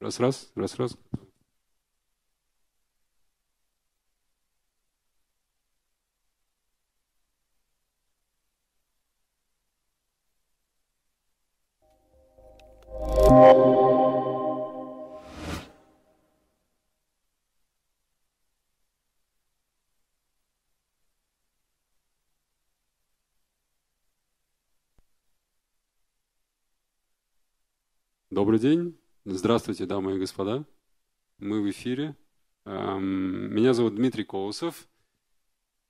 Раз, раз, раз, раз. Добрый день. Здравствуйте, дамы и господа. Мы в эфире. Эм, меня зовут Дмитрий Колосов.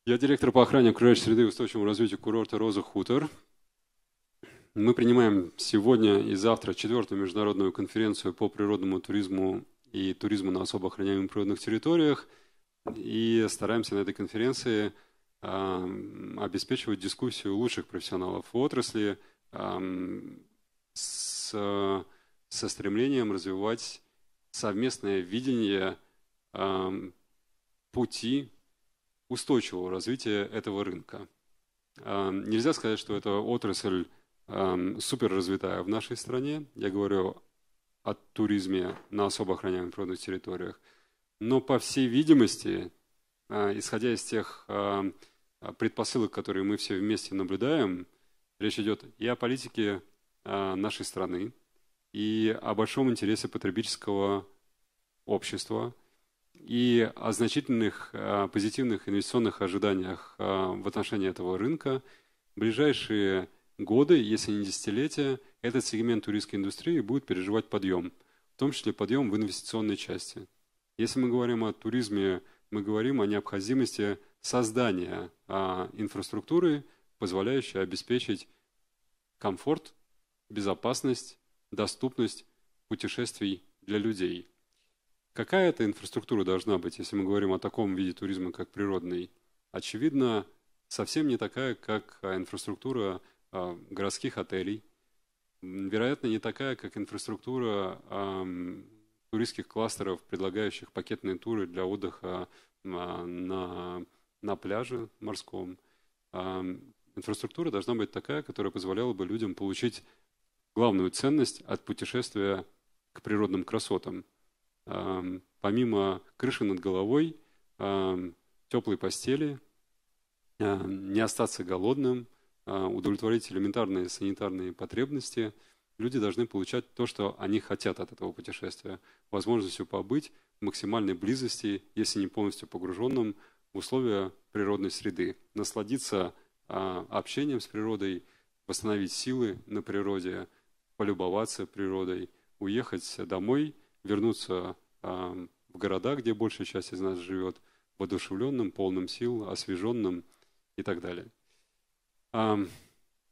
Я директор по охране окружающей среды и устойчивому развитию курорта «Роза Хутор». Мы принимаем сегодня и завтра четвертую международную конференцию по природному туризму и туризму на особо охраняемых природных территориях. И стараемся на этой конференции эм, обеспечивать дискуссию лучших профессионалов в отрасли эм, с со стремлением развивать совместное видение э, пути устойчивого развития этого рынка. Э, нельзя сказать, что эта отрасль э, эм, супер развитая в нашей стране. Я говорю о туризме на особо охраняемых природных территориях. Но, по всей видимости, э, исходя из тех э, предпосылок, которые мы все вместе наблюдаем, речь идет и о политике э, нашей страны, и о большом интересе потребительского общества и о значительных э, позитивных инвестиционных ожиданиях э, в отношении этого рынка. В ближайшие годы, если не десятилетия, этот сегмент туристской индустрии будет переживать подъем, в том числе подъем в инвестиционной части. Если мы говорим о туризме, мы говорим о необходимости создания э, инфраструктуры, позволяющей обеспечить комфорт, безопасность доступность путешествий для людей. Какая эта инфраструктура должна быть, если мы говорим о таком виде туризма, как природный? Очевидно, совсем не такая, как а, инфраструктура а, городских отелей, вероятно, не такая, как инфраструктура туристских кластеров, предлагающих пакетные туры для отдыха а, на, на пляже морском. Инфраструктура должна быть такая, которая позволяла бы людям получить главную ценность от путешествия к природным красотам. Помимо крыши над головой, теплой постели, не остаться голодным, а, удовлетворить элементарные санитарные потребности, люди должны получать то, что они хотят от этого путешествия. Возможностью побыть в максимальной близости, если не полностью погруженным, в условия природной среды. Насладиться а, общением с природой, восстановить силы на природе – полюбоваться природой, уехать домой, вернуться э, в города, где большая часть из нас живет, воодушевленным, полным сил, освеженным и так далее. Э,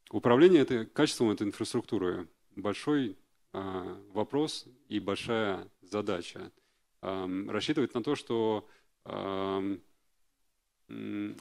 управление это, качеством этой инфраструктуры – большой э, вопрос и большая задача. Э, рассчитывать на то, что э,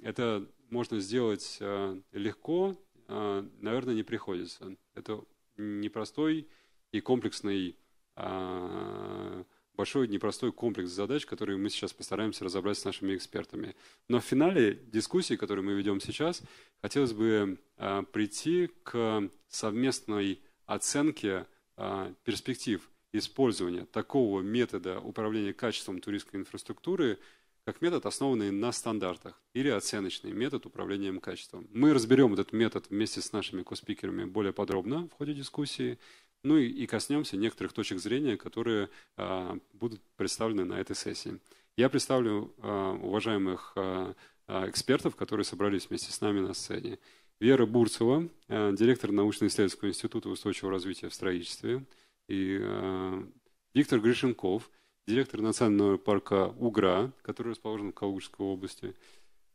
это можно сделать а, легко, а, наверное, не приходится. Это непростой и комплексный, а, большой непростой комплекс задач, которые мы сейчас постараемся разобрать с нашими экспертами. Но в финале дискуссии, которую мы ведем сейчас, хотелось бы а, прийти к совместной оценке а, перспектив использования такого метода управления качеством туристской инфраструктуры – как метод, основанный на стандартах, или оценочный метод управления качеством. Мы разберем этот метод вместе с нашими коспикерами более подробно в ходе дискуссии, ну и, и коснемся некоторых точек зрения, которые а, будут представлены на этой сессии. Я представлю а, уважаемых а, а экспертов, которые собрались вместе с нами на сцене. Вера Бурцева, а, директор научно-исследовательского института устойчивого развития в строительстве, и а, Виктор Гришенков – директор национального парка Угра, который расположен в Калужской области,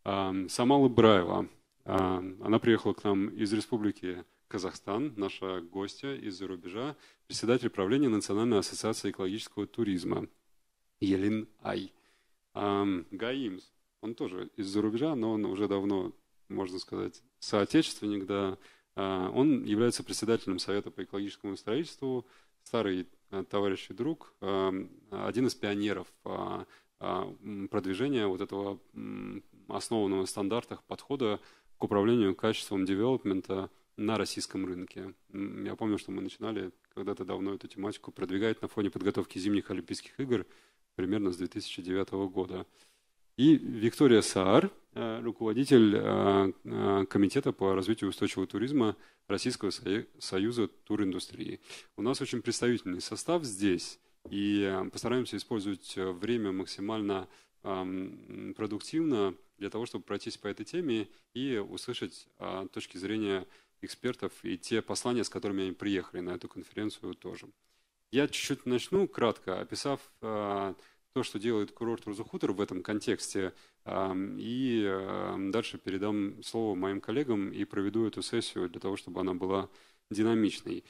Самала Браева. Она приехала к нам из республики Казахстан, наша гостья из-за рубежа, председатель правления Национальной ассоциации экологического туризма Елин Ай. Гаимс, он тоже из-за рубежа, но он уже давно, можно сказать, соотечественник, да. А, он является председателем Совета по экологическому строительству, старый Э, товарищ и друг, эм, один из пионеров э, э, продвижения вот этого основанного на стандартах подхода к управлению качеством девелопмента на российском рынке. Я помню, что мы начинали когда-то давно эту тематику продвигать на фоне подготовки зимних Олимпийских игр примерно с 2009 года. И Виктория Саар, Э, руководитель э, э, Комитета по развитию устойчивого туризма Российского союза туриндустрии. У нас очень представительный состав здесь, и постараемся использовать время максимально продуктивно для того, чтобы пройтись по этой теме и услышать точки зрения экспертов и те послания, с которыми они приехали на эту конференцию тоже. Я чуть-чуть начну, кратко описав то, что делает курорт Розухутер в этом контексте. И дальше передам слово моим коллегам и проведу эту сессию для того, чтобы она была динамичной.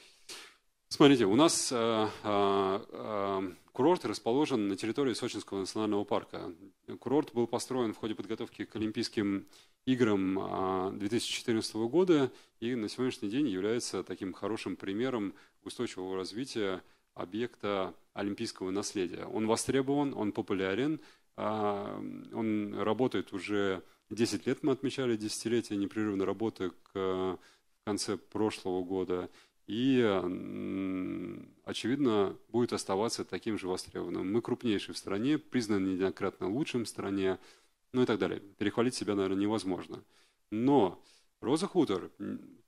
Смотрите, у нас а, а, курорт расположен на территории Сочинского национального парка. Курорт был построен в ходе подготовки к Олимпийским играм 2014 а, года и на сегодняшний день является таким хорошим примером устойчивого развития объекта олимпийского наследия. Он востребован, он популярен, а, он работает уже 10 лет, мы отмечали десятилетие непрерывной работы к конце прошлого года. И, очевидно, будет оставаться таким же востребованным. Мы крупнейшие в стране, признаны неоднократно лучшим в стране, ну и так далее. Перехвалить себя, наверное, невозможно. Но Роза Хутор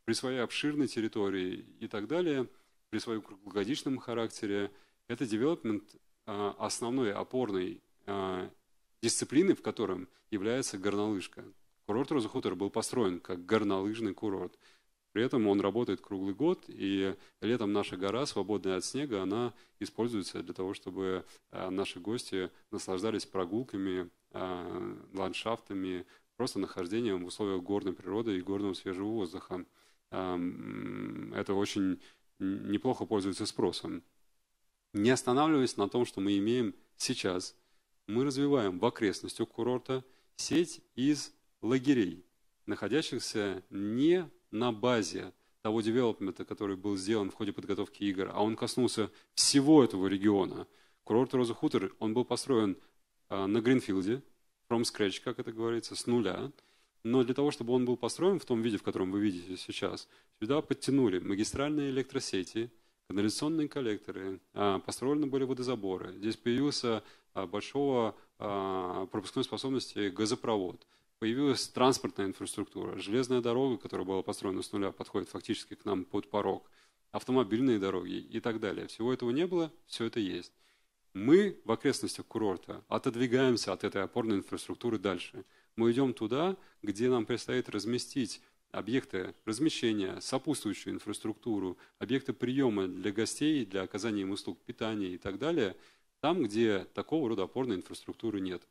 при своей обширной территории и так далее, при своем круглогодичном характере – это девелопмент а, основной опорной а, дисциплины, в котором является горнолыжка. Курорт Розахутер был построен как горнолыжный курорт. При этом он работает круглый год, и летом наша гора, свободная от снега, она используется для того, чтобы а, наши гости наслаждались прогулками, ландшафтами, просто нахождением в условиях горной природы и горного свежего воздуха. Это очень неплохо пользуется спросом не останавливаясь на том, что мы имеем сейчас, мы развиваем в окрестностях курорта сеть из лагерей, находящихся не на базе того девелопмента, который был сделан в ходе подготовки игр, а он коснулся всего этого региона. Курорт Роза Хутор, он был построен а, на Гринфилде, from scratch, как это говорится, с нуля. Но для того, чтобы он был построен в том виде, в котором вы видите сейчас, сюда подтянули магистральные электросети – канализационные коллекторы, а, построены были водозаборы. Здесь появился а, большого а, пропускной способности газопровод. Появилась транспортная инфраструктура, железная дорога, которая была построена с нуля, подходит фактически к нам под порог, автомобильные дороги и так далее. Всего этого не было, все это есть. Мы в окрестностях курорта отодвигаемся от этой опорной инфраструктуры дальше. Мы идем туда, где нам предстоит разместить объекты размещения, сопутствующую инфраструктуру, объекты приема для гостей, для оказания им услуг питания и так далее, там, где такого рода опорной инфраструктуры нет.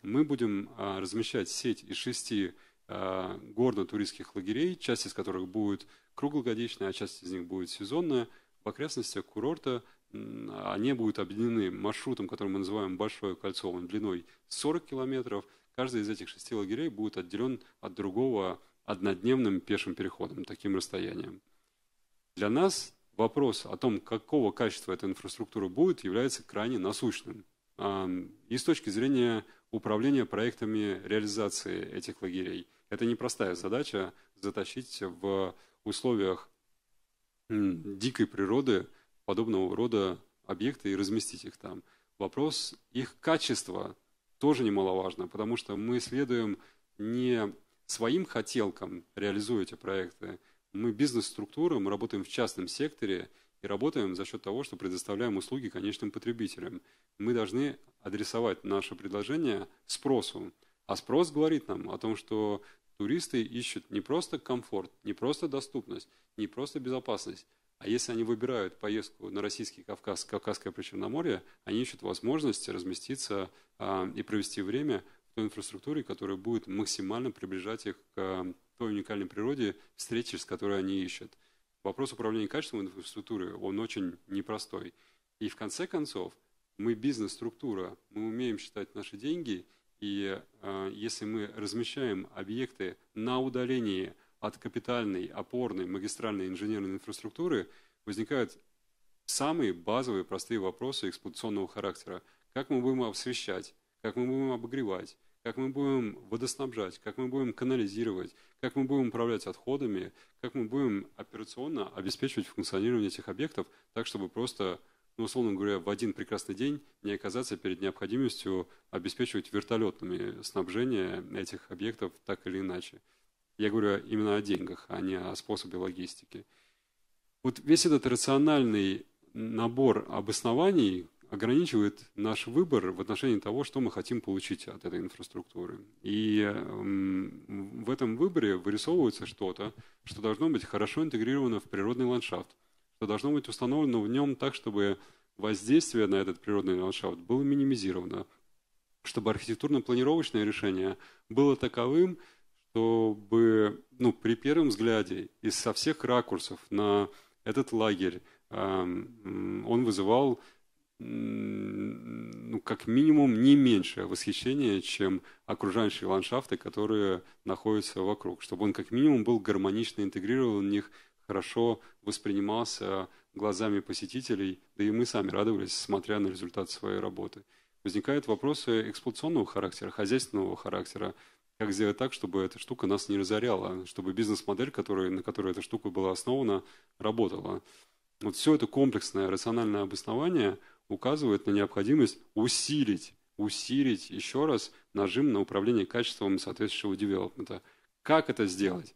Мы будем а, размещать сеть из шести а, горно-туристских лагерей, часть из которых будет круглогодичная, а часть из них будет сезонная, в окрестностях курорта. Они будут объединены маршрутом, который мы называем «Большое кольцо», он длиной 40 километров. Каждый из этих шести лагерей будет отделен от другого однодневным пешим переходом, таким расстоянием. Для нас вопрос о том, какого качества эта инфраструктура будет, является крайне насущным. А, и с точки зрения управления проектами реализации этих лагерей. Это непростая задача затащить в условиях дикой природы подобного рода объекты и разместить их там. Вопрос их качества тоже немаловажно, потому что мы следуем не своим хотелкам, реализуя эти проекты. Мы бизнес-структура, мы работаем в частном секторе и работаем за счет того, что предоставляем услуги конечным потребителям. Мы должны адресовать наше предложение спросу. А спрос говорит нам о том, что туристы ищут не просто комфорт, не просто доступность, не просто безопасность, а если они выбирают поездку на российский Кавказ, Кавказское Причерноморье, они ищут возможность разместиться а, и провести время той инфраструктурой, которая будет максимально приближать их к эм, той уникальной природе встречи, с которой они ищут. Вопрос управления качеством инфраструктуры, он очень непростой. И в конце концов, мы бизнес-структура, мы умеем считать наши деньги, и э, если мы размещаем объекты на удалении от капитальной, опорной, магистральной инженерной инфраструктуры, возникают самые базовые простые вопросы эксплуатационного характера. Как мы будем освещать? как мы будем обогревать, как мы будем водоснабжать, как мы будем канализировать, как мы будем управлять отходами, как мы будем операционно обеспечивать функционирование этих объектов так, чтобы просто, ну, условно говоря, в один прекрасный день не оказаться перед необходимостью обеспечивать вертолетными снабжение этих объектов так или иначе. Я говорю именно о деньгах, а не о способе логистики. Вот весь этот рациональный набор обоснований, ограничивает наш выбор в отношении того, что мы хотим получить от этой инфраструктуры. И эм, в этом выборе вырисовывается что-то, что должно быть хорошо интегрировано в природный ландшафт, что должно быть установлено в нем так, чтобы воздействие на этот природный ландшафт было минимизировано, чтобы архитектурно-планировочное решение было таковым, чтобы ну, при первом взгляде и со всех ракурсов на этот лагерь эм, он вызывал ну, как минимум не меньшее восхищение, чем окружающие ландшафты, которые находятся вокруг, чтобы он как минимум был гармонично интегрирован в них, хорошо воспринимался глазами посетителей, да и мы сами радовались, смотря на результат своей работы. Возникают вопросы эксплуатационного характера, хозяйственного характера. Как сделать так, чтобы эта штука нас не разоряла, чтобы бизнес-модель, который, на которой эта штука была основана, работала. Вот все это комплексное рациональное обоснование – указывает на необходимость усилить, усилить еще раз нажим на управление качеством соответствующего девелопмента. Как это сделать?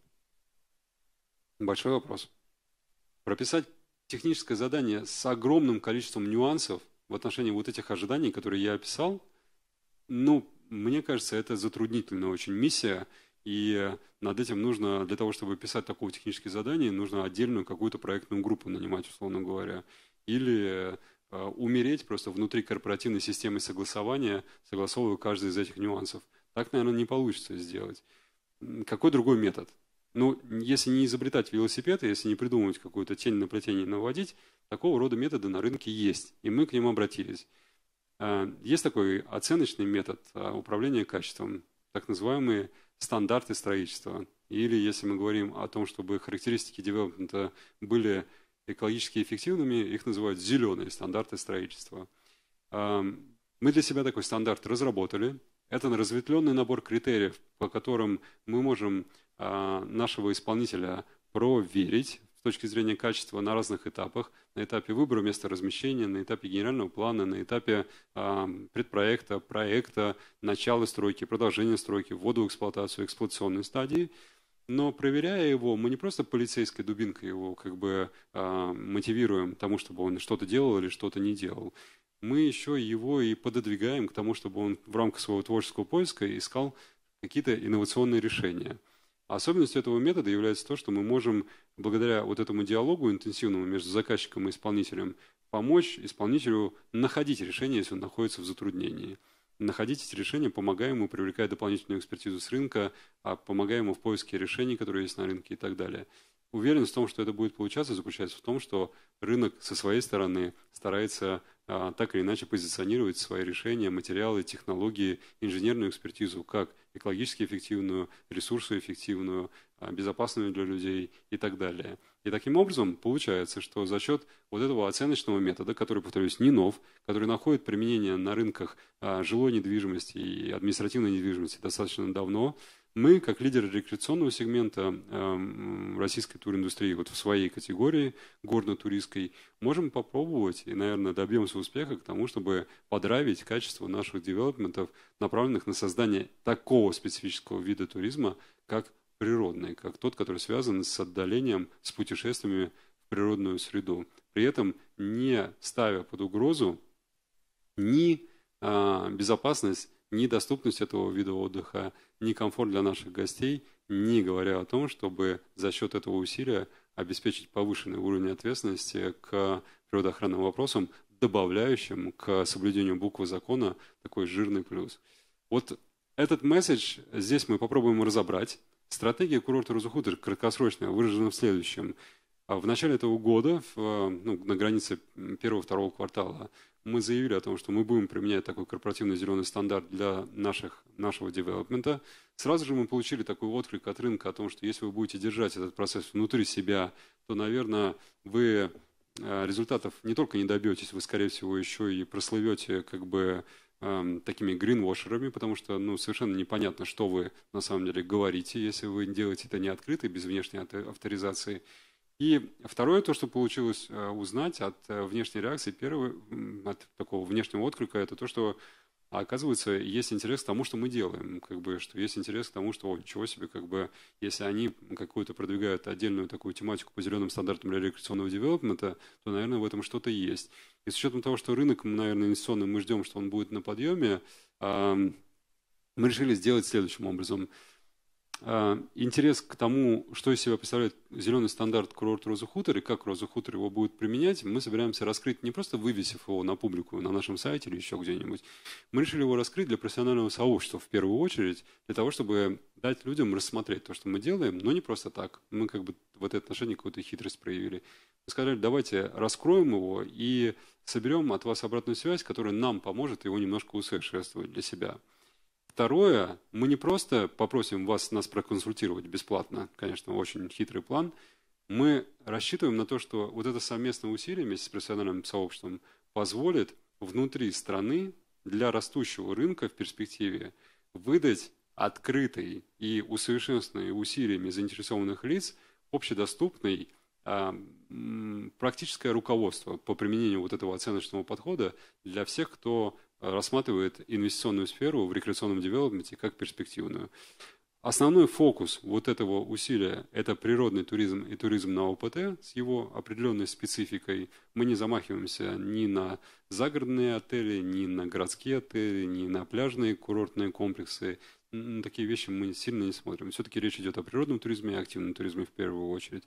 Большой вопрос. Прописать техническое задание с огромным количеством нюансов в отношении вот этих ожиданий, которые я описал, ну, мне кажется, это затруднительная очень миссия, и над этим нужно, для того, чтобы писать такое техническое задание, нужно отдельную какую-то проектную группу нанимать, условно говоря, или Э, умереть просто внутри корпоративной системы согласования, согласовывая каждый из этих нюансов. Так, наверное, не получится сделать. Какой другой метод? Ну, если не изобретать велосипед, если не придумывать какую-то тень на плетение наводить, такого рода методы на рынке есть, и мы к ним обратились. Э, есть такой оценочный метод э, управления качеством, так называемые стандарты строительства. Или если мы говорим о том, чтобы характеристики девелопмента были экологически эффективными, их называют зеленые стандарты строительства. Мы для себя такой стандарт разработали. Это разветвленный набор критериев, по которым мы можем а, нашего исполнителя проверить с точки зрения качества на разных этапах, на этапе выбора места размещения, на этапе генерального плана, на этапе предпроекта, проекта, начала стройки, продолжения стройки, ввода в эксплуатацию, эксплуатационной стадии – но проверяя его, мы не просто полицейской дубинкой его как бы э, мотивируем тому, чтобы он что-то делал или что-то не делал. Мы еще его и пододвигаем к тому, чтобы он в рамках своего творческого поиска искал какие-то инновационные решения. Особенностью этого метода является то, что мы можем, благодаря вот этому диалогу интенсивному между заказчиком и исполнителем, помочь исполнителю находить решение, если он находится в затруднении находить решение, решения, помогая ему, привлекая дополнительную экспертизу с рынка, а помогая ему в поиске решений, которые есть на рынке и так далее. Уверенность в том, что это будет получаться, заключается в том, что рынок со своей стороны старается а, так или иначе позиционировать свои решения, материалы, технологии, инженерную экспертизу как экологически эффективную, ресурсоэффективную, а, безопасную для людей и так далее. И таким образом получается, что за счет вот этого оценочного метода, который, повторюсь, не нов, который находит применение на рынках а, жилой недвижимости и административной недвижимости достаточно давно, мы, как лидеры рекреационного сегмента э, российской туриндустрии, вот в своей категории горно-туристской, можем попробовать и, наверное, добьемся успеха к тому, чтобы подравить качество наших девелопментов, направленных на создание такого специфического вида туризма, как природный, как тот, который связан с отдалением, с путешествиями в природную среду, при этом не ставя под угрозу ни э, безопасность ни доступность этого вида отдыха, ни комфорт для наших гостей, не говоря о том, чтобы за счет этого усилия обеспечить повышенный уровень ответственности к природоохранным вопросам, добавляющим к соблюдению буквы закона такой жирный плюс. Вот этот месседж здесь мы попробуем разобрать. Стратегия курорта Розухутер краткосрочная выражена в следующем – а в начале этого года, в, э, ну, на границе первого-второго квартала, мы заявили о том, что мы будем применять такой корпоративный зеленый стандарт для наших, нашего девелопмента. Сразу же мы получили такой отклик от рынка о том, что если вы будете держать этот процесс внутри себя, то, наверное, вы э, результатов не только не добьетесь, вы, скорее всего, еще и прослывете как бы э, такими гринвошерами, потому что ну, совершенно непонятно, что вы на самом деле говорите, если вы делаете это не открыто, без внешней авторизации. И второе, то, что получилось э, узнать от э, внешней реакции, первое, от такого внешнего отклика, это то, что оказывается, есть интерес к тому, что мы делаем, как бы, что есть интерес к тому, что, о, ничего себе, как бы, если они какую-то продвигают отдельную такую тематику по зеленым стандартам для рекреационного девелопмента, то, наверное, в этом что-то есть. И с учетом того, что рынок, наверное, инвестиционный, мы ждем, что он будет на подъеме, мы решили сделать следующим образом – а, интерес к тому, что из себя представляет зеленый стандарт курорт Роза Хутор и как Роза Хутор его будет применять, мы собираемся раскрыть не просто вывесив его на публику на нашем сайте или еще где-нибудь. Мы решили его раскрыть для профессионального сообщества в первую очередь, для того, чтобы дать людям рассмотреть то, что мы делаем, но не просто так. Мы как бы в это отношение какую-то хитрость проявили. Мы сказали, давайте раскроем его и соберем от вас обратную связь, которая нам поможет его немножко усовершенствовать для себя. Второе, мы не просто попросим вас нас проконсультировать бесплатно, конечно, очень хитрый план. Мы рассчитываем на то, что вот это совместное усилие вместе с профессиональным сообществом позволит внутри страны для растущего рынка в перспективе выдать открытый и усовершенствованный усилиями заинтересованных лиц общедоступный а, практическое руководство по применению вот этого оценочного подхода для всех, кто рассматривает инвестиционную сферу в рекреационном девелопменте как перспективную. Основной фокус вот этого усилия – это природный туризм и туризм на ОПТ с его определенной спецификой. Мы не замахиваемся ни на загородные отели, ни на городские отели, ни на пляжные курортные комплексы. На такие вещи мы сильно не смотрим. Все-таки речь идет о природном туризме и активном туризме в первую очередь.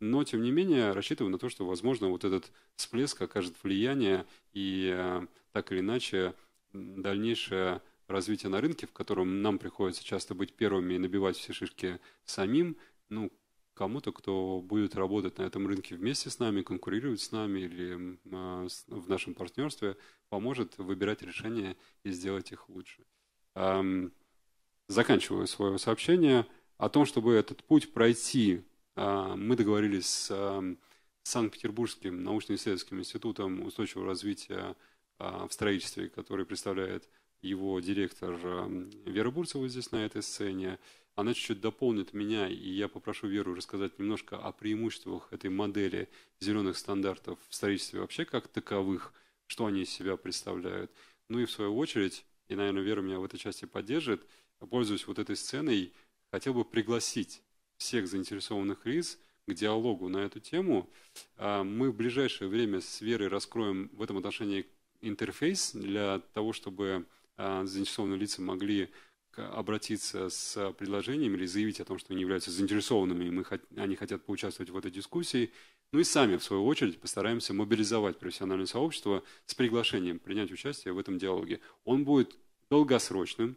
Но, тем не менее, рассчитываю на то, что, возможно, вот этот всплеск окажет влияние и так или иначе дальнейшее развитие на рынке, в котором нам приходится часто быть первыми и набивать все шишки самим, ну, кому-то, кто будет работать на этом рынке вместе с нами, конкурировать с нами или а, в нашем партнерстве, поможет выбирать решения и сделать их лучше. Заканчиваю свое сообщение о том, чтобы этот путь пройти а, мы договорились с эм, Санкт-Петербургским научно-исследовательским институтом устойчивого развития а, в строительстве, который представляет его директор эм, Вера Бурцева здесь на этой сцене. Она чуть-чуть дополнит меня, и я попрошу Веру рассказать немножко о преимуществах этой модели зеленых стандартов в строительстве вообще как таковых, что они из себя представляют. Ну и в свою очередь, и, наверное, Вера меня в этой части поддержит, пользуясь вот этой сценой, хотел бы пригласить всех заинтересованных лиц к диалогу на эту тему. А, мы в ближайшее время с Верой раскроем в этом отношении интерфейс для того, чтобы а, заинтересованные лица могли обратиться с предложениями или заявить о том, что они являются заинтересованными, и мы, они хотят поучаствовать в этой дискуссии. Ну и сами, в свою очередь, постараемся мобилизовать профессиональное сообщество с приглашением принять участие в этом диалоге. Он будет долгосрочным.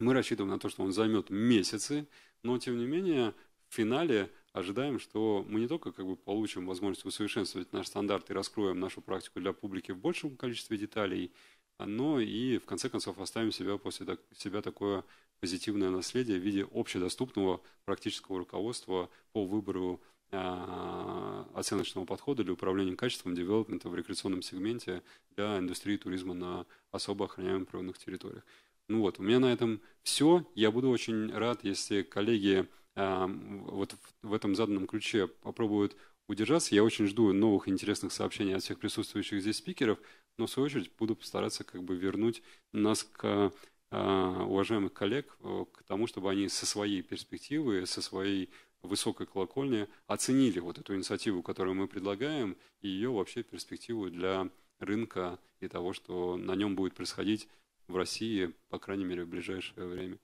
Мы рассчитываем на то, что он займет месяцы. Но, тем не менее, в финале ожидаем, что мы не только как бы, получим возможность усовершенствовать наш стандарт и раскроем нашу практику для публики в большем количестве деталей, а, но и в конце концов оставим себя после так, себя такое позитивное наследие в виде общедоступного практического руководства по выбору э, оценочного подхода для управления качеством девелопмента в рекреационном сегменте для индустрии туризма на особо охраняемых природных территориях. Ну вот, у меня на этом все. Я буду очень рад, если коллеги э, вот в этом заданном ключе попробуют удержаться. Я очень жду новых интересных сообщений от всех присутствующих здесь спикеров, но в свою очередь буду постараться как бы вернуть нас к э, уважаемых коллег э, к тому, чтобы они со своей перспективы, со своей высокой колокольни оценили вот эту инициативу, которую мы предлагаем, и ее вообще перспективу для рынка и того, что на нем будет происходить в России, по крайней мере, в ближайшее время.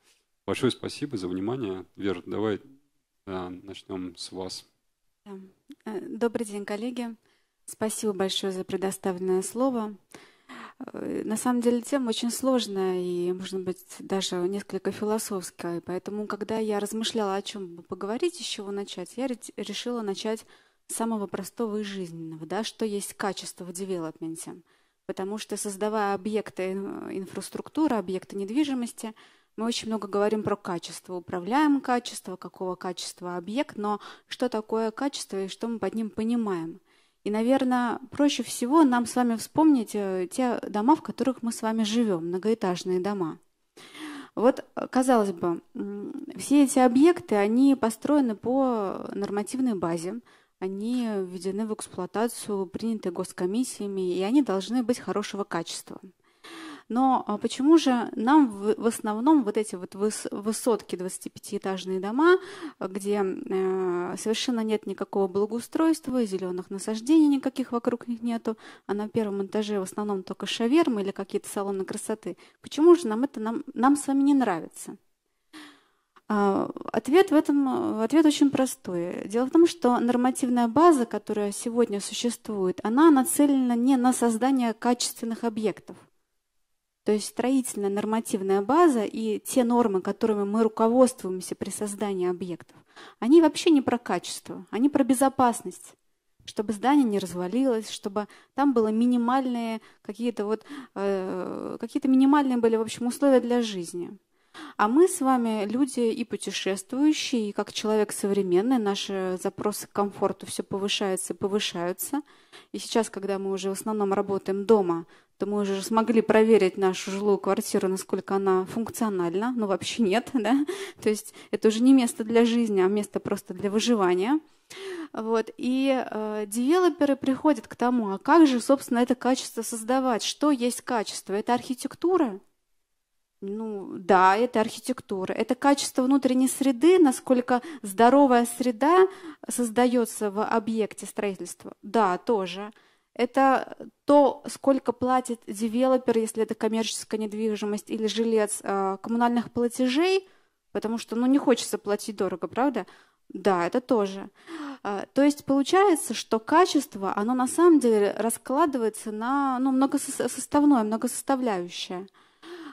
Большое спасибо за внимание. Вера, давай да, э, начнем с вас. Э, добрый день, коллеги. Спасибо большое за предоставленное слово. Э, на самом деле тема очень сложная и, может быть, даже несколько философская. Поэтому, когда я размышляла, о чем поговорить, с чего начать, я решила начать с самого простого и жизненного, да, что есть качество в девелопменте – потому что создавая объекты э, инфраструктуры, объекты недвижимости, мы очень много говорим про качество, управляем качество, какого качества объект, но что такое качество и что мы под ним понимаем. И, наверное, проще всего нам с вами вспомнить э, те дома, в которых мы с вами живем, многоэтажные дома. Вот, э, казалось бы, все эти объекты, они построены по нормативной базе, они введены в эксплуатацию, приняты госкомиссиями, и они должны быть хорошего качества. Но а, почему же нам в основном вот эти вот высотки 25-этажные дома, где э, совершенно нет никакого благоустройства, зеленых насаждений никаких вокруг них нету, а на первом этаже в основном только шавермы или какие-то салоны красоты, почему же нам это нам, нам с вами не нравится? А, ответ в этом ответ очень простой. Дело в том, что нормативная база, которая сегодня существует, она нацелена не на создание качественных объектов. То есть строительная нормативная база и те нормы, которыми мы руководствуемся при создании объектов, они вообще не про качество, они про безопасность чтобы здание не развалилось, чтобы там было минимальные какие-то вот э, какие-то минимальные были в общем условия для жизни. А мы с вами люди и путешествующие, и как человек современный, наши запросы к комфорту все повышаются и повышаются. И сейчас, когда мы уже в основном работаем дома, то мы уже смогли проверить нашу жилую квартиру, насколько она функциональна. Ну, вообще нет, да? То есть это уже не место для жизни, а место просто для выживания. Вот. И э, девелоперы приходят к тому, а как же, собственно, это качество создавать? Что есть качество? Это архитектура? Ну да, это архитектура, это качество внутренней среды, насколько здоровая среда создается в объекте строительства. Да, тоже. Это то, сколько платит девелопер, если это коммерческая недвижимость или жилец а, коммунальных платежей, потому что ну, не хочется платить дорого, правда? Да, это тоже. А, то есть получается, что качество, оно на самом деле раскладывается на ну, многосоставное, многосоставляющее.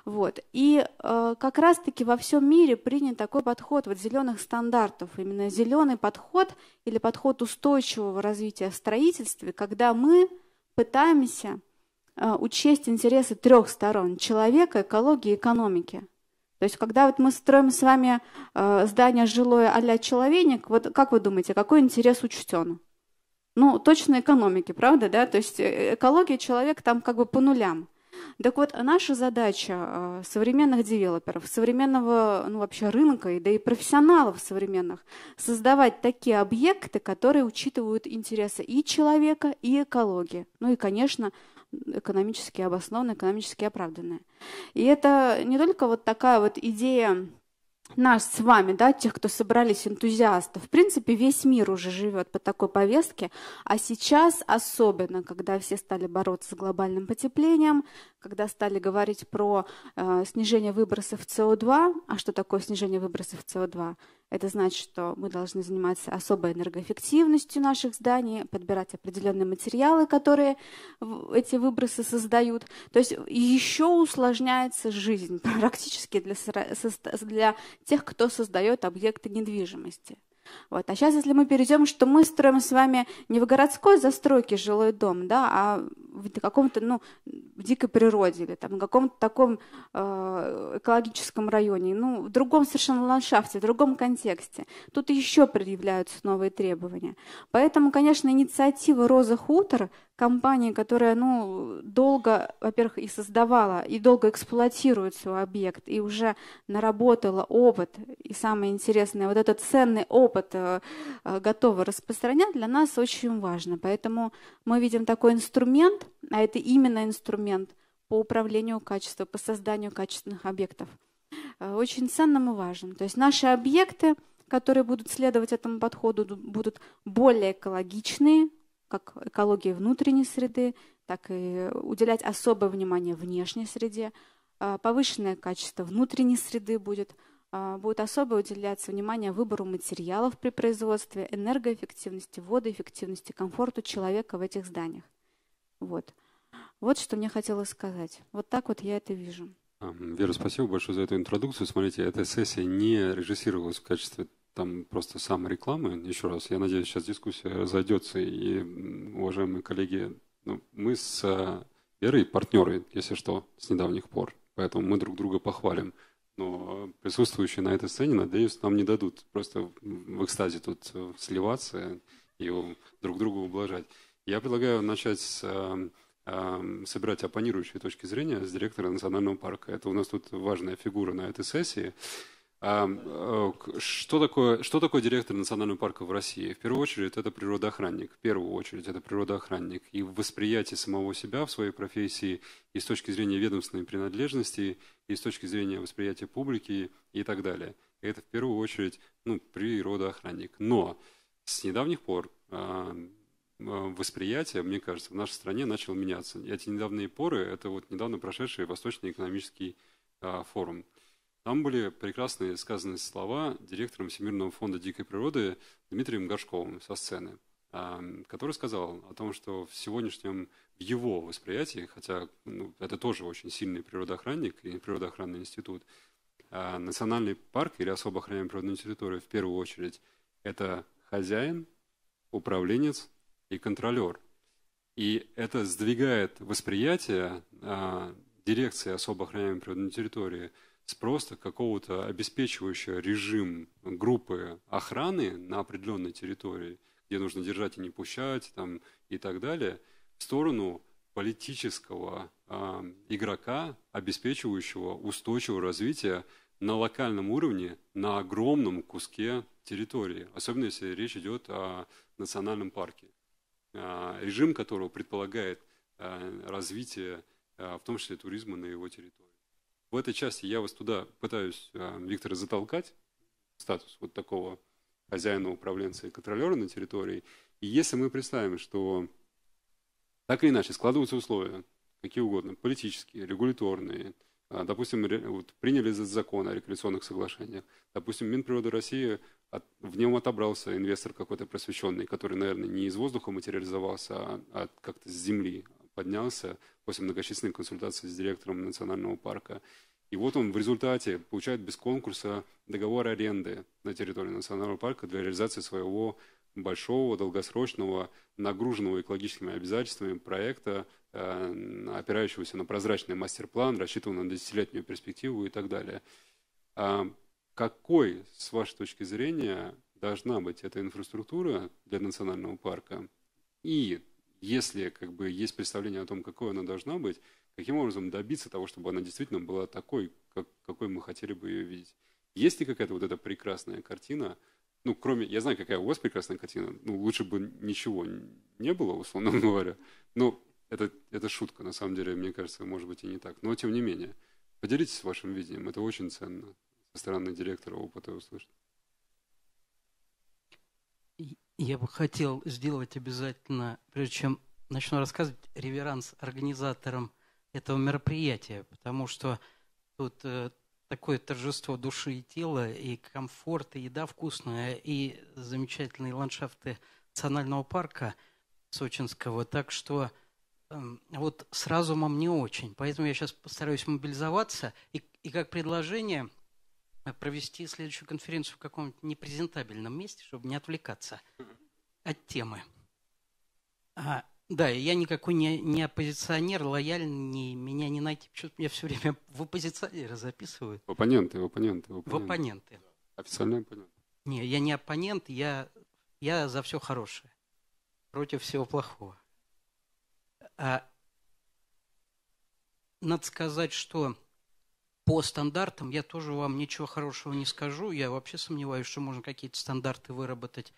Вот. И э, как раз-таки во всем мире принят такой подход вот зеленых стандартов, именно зеленый подход или подход устойчивого развития в строительстве, когда мы пытаемся э, учесть интересы трех сторон – человека, экологии, и экономики. То есть, когда вот мы строим с вами э, здание жилое а-ля человек, вот как вы думаете, какой интерес учтен? Ну, точно экономики, правда, да? То есть э, экология, человек там как бы по нулям. Так вот, наша задача э, современных девелоперов, современного ну, вообще рынка, и да и профессионалов современных, создавать такие объекты, которые учитывают интересы и человека, и экологии. Ну и, конечно, экономически обоснованные, экономически оправданные. И это не только вот такая вот идея нас с вами, да, тех, кто собрались, энтузиастов. В принципе, весь мир уже живет по такой повестке, а сейчас особенно, когда все стали бороться с глобальным потеплением, когда стали говорить про э, снижение выбросов СО2, а что такое снижение выбросов СО2? Это значит, что мы должны заниматься особой энергоэффективностью наших зданий, подбирать определенные материалы, которые эти выбросы создают. То есть еще усложняется жизнь практически для, для тех, кто создает объекты недвижимости. Вот. А сейчас, если мы перейдем, что мы строим с вами не в городской застройке жилой дом, да, а в каком-то, ну, в дикой природе или там, в каком-то таком э, экологическом районе, ну, в другом совершенно ландшафте, в другом контексте. Тут еще предъявляются новые требования. Поэтому, конечно, инициатива «Роза Хутор», компания, которая, ну, долго, во-первых, и создавала, и долго эксплуатирует свой объект, и уже наработала опыт, и самое интересное, вот этот ценный опыт э, э, готова распространять, для нас очень важно. Поэтому мы видим такой инструмент, а это именно инструмент по управлению качеством, по созданию качественных объектов. Э, очень ценным и важным. То есть наши объекты, которые будут следовать этому подходу, будут более экологичные, как экологии внутренней среды, так и уделять особое внимание внешней среде. А, повышенное качество внутренней среды будет. А, будет особо уделяться внимание выбору материалов при производстве, энергоэффективности, водоэффективности, комфорту человека в этих зданиях. Вот. Вот что мне хотелось сказать. Вот так вот я это вижу. Вера, спасибо большое за эту интродукцию. Смотрите, эта сессия не режиссировалась в качестве там просто сама реклама Еще раз, я надеюсь, сейчас дискуссия разойдется. И, уважаемые коллеги, ну, мы с э, Верой партнеры, если что, с недавних пор. Поэтому мы друг друга похвалим. Но присутствующие на этой сцене, надеюсь, нам не дадут просто в экстазе тут э, сливаться и друг друга ублажать. Я предлагаю начать с эм, эм, собирать оппонирующие точки зрения с директора национального парка. Это у нас тут важная фигура на этой сессии. Э, что такое, что такое директор национального парка в России? В первую очередь это природоохранник. В первую очередь это природоохранник. И восприятие самого себя в своей профессии и с точки зрения ведомственной принадлежности, и с точки зрения восприятия публики и так далее. Это в первую очередь ну, природоохранник. Но с недавних пор э, восприятие, мне кажется, в нашей стране начало меняться. Эти недавние поры – это вот недавно прошедший Восточный экономический а, форум – там были прекрасные сказанные слова директором Всемирного фонда дикой природы Дмитрием Горшковым со сцены, а, который сказал о том, что в сегодняшнем, в его восприятии, хотя ну, это тоже очень сильный природоохранник и природоохранный институт, а, национальный парк или особо охраняемая природная территория в первую очередь это хозяин, управленец и контролер. И это сдвигает восприятие а, дирекции особо охраняемой природной территории – с просто какого-то обеспечивающего режим группы охраны на определенной территории, где нужно держать и не пущать там, и так далее, в сторону политического э, игрока, обеспечивающего устойчивое развитие на локальном уровне на огромном куске территории, особенно если речь идет о национальном парке, э, режим которого предполагает э, развитие, э, в том числе туризма на его территории. В этой части я вас туда пытаюсь, э, Виктора, затолкать, статус вот такого хозяина, управленца и контролера на территории. И если мы представим, что так или иначе складываются условия, какие угодно, политические, регуляторные, э, допустим, вот, приняли этот закон о рекреационных соглашениях, допустим, Минприроды России от, в нем отобрался инвестор какой-то просвещенный, который, наверное, не из воздуха материализовался, а, а как-то с земли, поднялся после многочисленных консультаций с директором национального парка. И вот он в результате получает без конкурса договор аренды на территории национального парка для реализации своего большого, долгосрочного, нагруженного экологическими обязательствами проекта, э, опирающегося на прозрачный мастер-план, рассчитанного на десятилетнюю перспективу и так далее. А какой, с вашей точки зрения, должна быть эта инфраструктура для национального парка? И если как бы есть представление о том, какой она должна быть, каким образом добиться того, чтобы она действительно была такой, как, какой мы хотели бы ее видеть. Есть ли какая-то вот эта прекрасная картина, ну, кроме, я знаю, какая у вас прекрасная картина, ну, лучше бы ничего не было, условно говоря, но это, это шутка, на самом деле, мне кажется, может быть и не так, но тем не менее, поделитесь вашим видением, это очень ценно со стороны директора опыта услышать. Я бы хотел сделать обязательно, прежде чем начну рассказывать, реверанс организаторам этого мероприятия, потому что тут э, такое торжество души и тела, и комфорт, и еда вкусная, и замечательные ландшафты национального парка сочинского. Так что э, вот с разумом не очень. Поэтому я сейчас постараюсь мобилизоваться. И, и как предложение – провести следующую конференцию в каком-нибудь непрезентабельном месте, чтобы не отвлекаться от темы. А, да, я никакой не, не оппозиционер, лояльный, меня не найти. Почему-то меня все время в оппозиционеры записывают. В оппоненты, в оппоненты. В оппоненты. В оппоненты. Официальный оппонент. Не, я не оппонент, я, я за все хорошее, против всего плохого. А, надо сказать, что по стандартам я тоже вам ничего хорошего не скажу. Я вообще сомневаюсь, что можно какие-то стандарты выработать.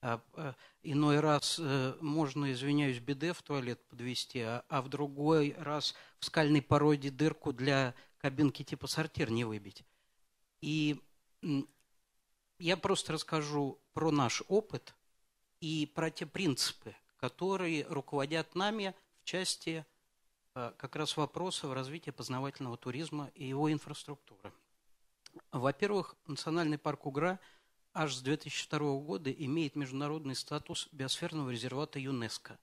А, а, иной раз э, можно, извиняюсь, беде в туалет подвести, а, а в другой раз в скальной породе дырку для кабинки типа сортир не выбить. И я просто расскажу про наш опыт и про те принципы, которые руководят нами в части Э, как раз вопросов развития познавательного туризма и его инфраструктуры. Во-первых, Национальный парк Угра аж с 2002 года имеет международный статус биосферного резервата ЮНЕСКО.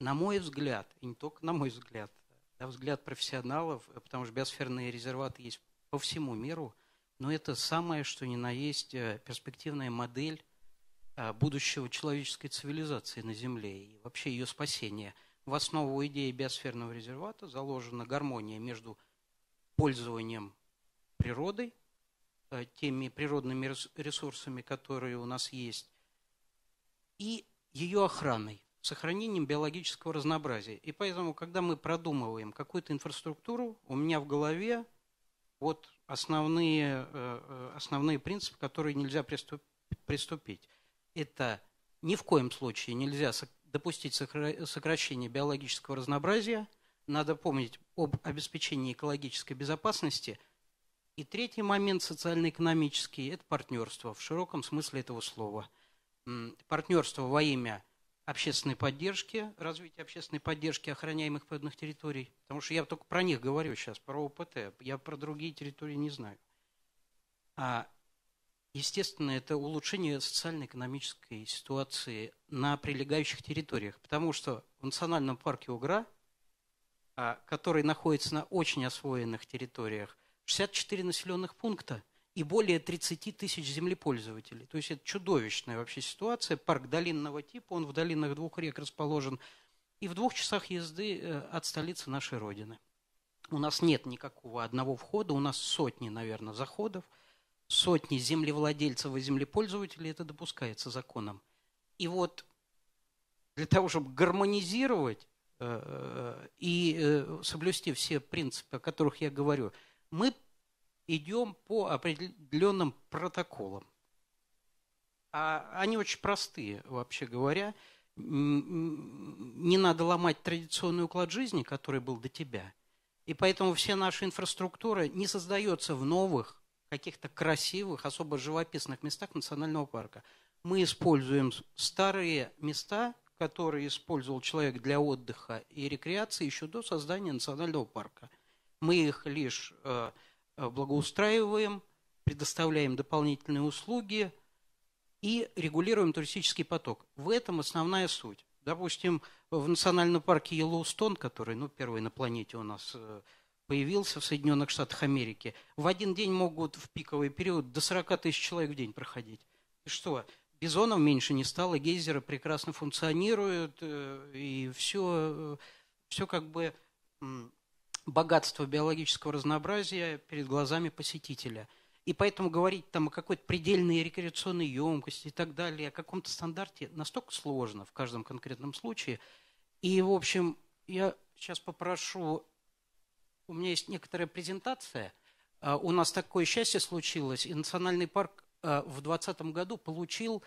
На мой взгляд, и не только на мой взгляд, а взгляд профессионалов, э, потому что биосферные резерваты есть по всему миру, но это самое, что ни на есть э, перспективная модель будущего человеческой цивилизации на Земле и вообще ее спасения – в основу идеи биосферного резервата заложена гармония между пользованием природой, э, теми природными ресурсами, которые у нас есть, и ее охраной, сохранением биологического разнообразия. И поэтому, когда мы продумываем какую-то инфраструктуру, у меня в голове вот основные, э, э, основные принципы, которые нельзя приступить. Это ни в коем случае нельзя допустить сокращение биологического разнообразия, надо помнить об обеспечении экологической безопасности. И третий момент социально-экономический – это партнерство в широком смысле этого слова. Партнерство во имя общественной поддержки, развития общественной поддержки охраняемых природных территорий. Потому что я только про них говорю сейчас, про ОПТ, я про другие территории не знаю. А естественно, это улучшение социально-экономической ситуации на прилегающих территориях, потому что в национальном парке Угра, а, который находится на очень освоенных территориях, 64 населенных пункта и более 30 тысяч землепользователей. То есть это чудовищная вообще ситуация. Парк долинного типа, он в долинах двух рек расположен, и в двух часах езды э, от столицы нашей Родины. У нас нет никакого одного входа, у нас сотни, наверное, заходов – сотни землевладельцев и землепользователей, это допускается законом. И вот для того, чтобы гармонизировать э, э, и э, соблюсти все принципы, о которых я говорю, мы идем по определенным протоколам. А они очень простые, вообще говоря. Не надо ломать традиционный уклад жизни, который был до тебя. И поэтому вся наша инфраструктура не создается в новых каких-то красивых, особо живописных местах национального парка. Мы используем старые места, которые использовал человек для отдыха и рекреации еще до создания национального парка. Мы их лишь э, э, благоустраиваем, предоставляем дополнительные услуги и регулируем туристический поток. В этом основная суть. Допустим, в национальном парке Йеллоустон, который ну, первый на планете у нас э, появился в Соединенных Штатах Америки, в один день могут в пиковый период до 40 тысяч человек в день проходить. Ты что, бизонов меньше не стало, гейзеры прекрасно функционируют, э, и все, э, все как бы богатство биологического разнообразия перед глазами посетителя. И поэтому говорить там о какой-то предельной рекреационной емкости и так далее, о каком-то стандарте настолько сложно в каждом конкретном случае. И, в общем, я сейчас попрошу у меня есть некоторая презентация. А, у нас такое счастье случилось. И национальный парк а, в 2020 году получил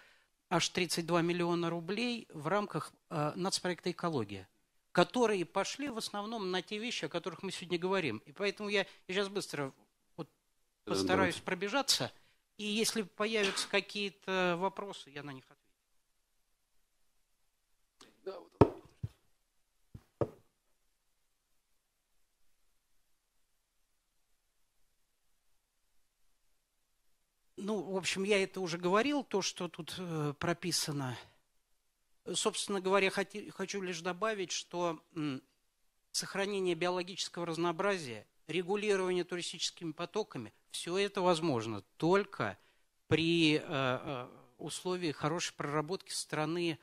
аж 32 миллиона рублей в рамках а, нацпроекта «Экология» которые пошли в основном на те вещи, о которых мы сегодня говорим. И поэтому я, сейчас быстро вот постараюсь Давайте. пробежаться, и если появятся какие-то вопросы, я на них отвечу. Да, вот Ну, в общем, я это уже говорил, то, что тут э, прописано. Собственно говоря, хочу лишь добавить, что сохранение биологического разнообразия, регулирование туристическими потоками, все это возможно только при э, э, условии хорошей проработки страны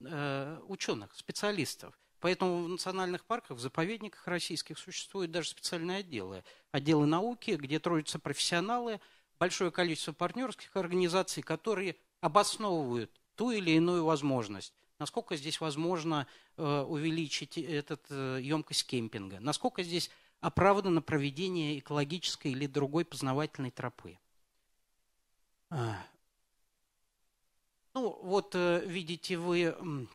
ученых, специалистов. Поэтому в национальных парках, в заповедниках российских существуют даже специальные отделы. Отделы науки, где трудятся профессионалы – большое количество партнерских организаций, которые обосновывают ту или иную возможность. Насколько здесь возможно э, увеличить этот э, емкость кемпинга? Насколько здесь оправдано проведение экологической или другой познавательной тропы? А. Ну, вот э, видите вы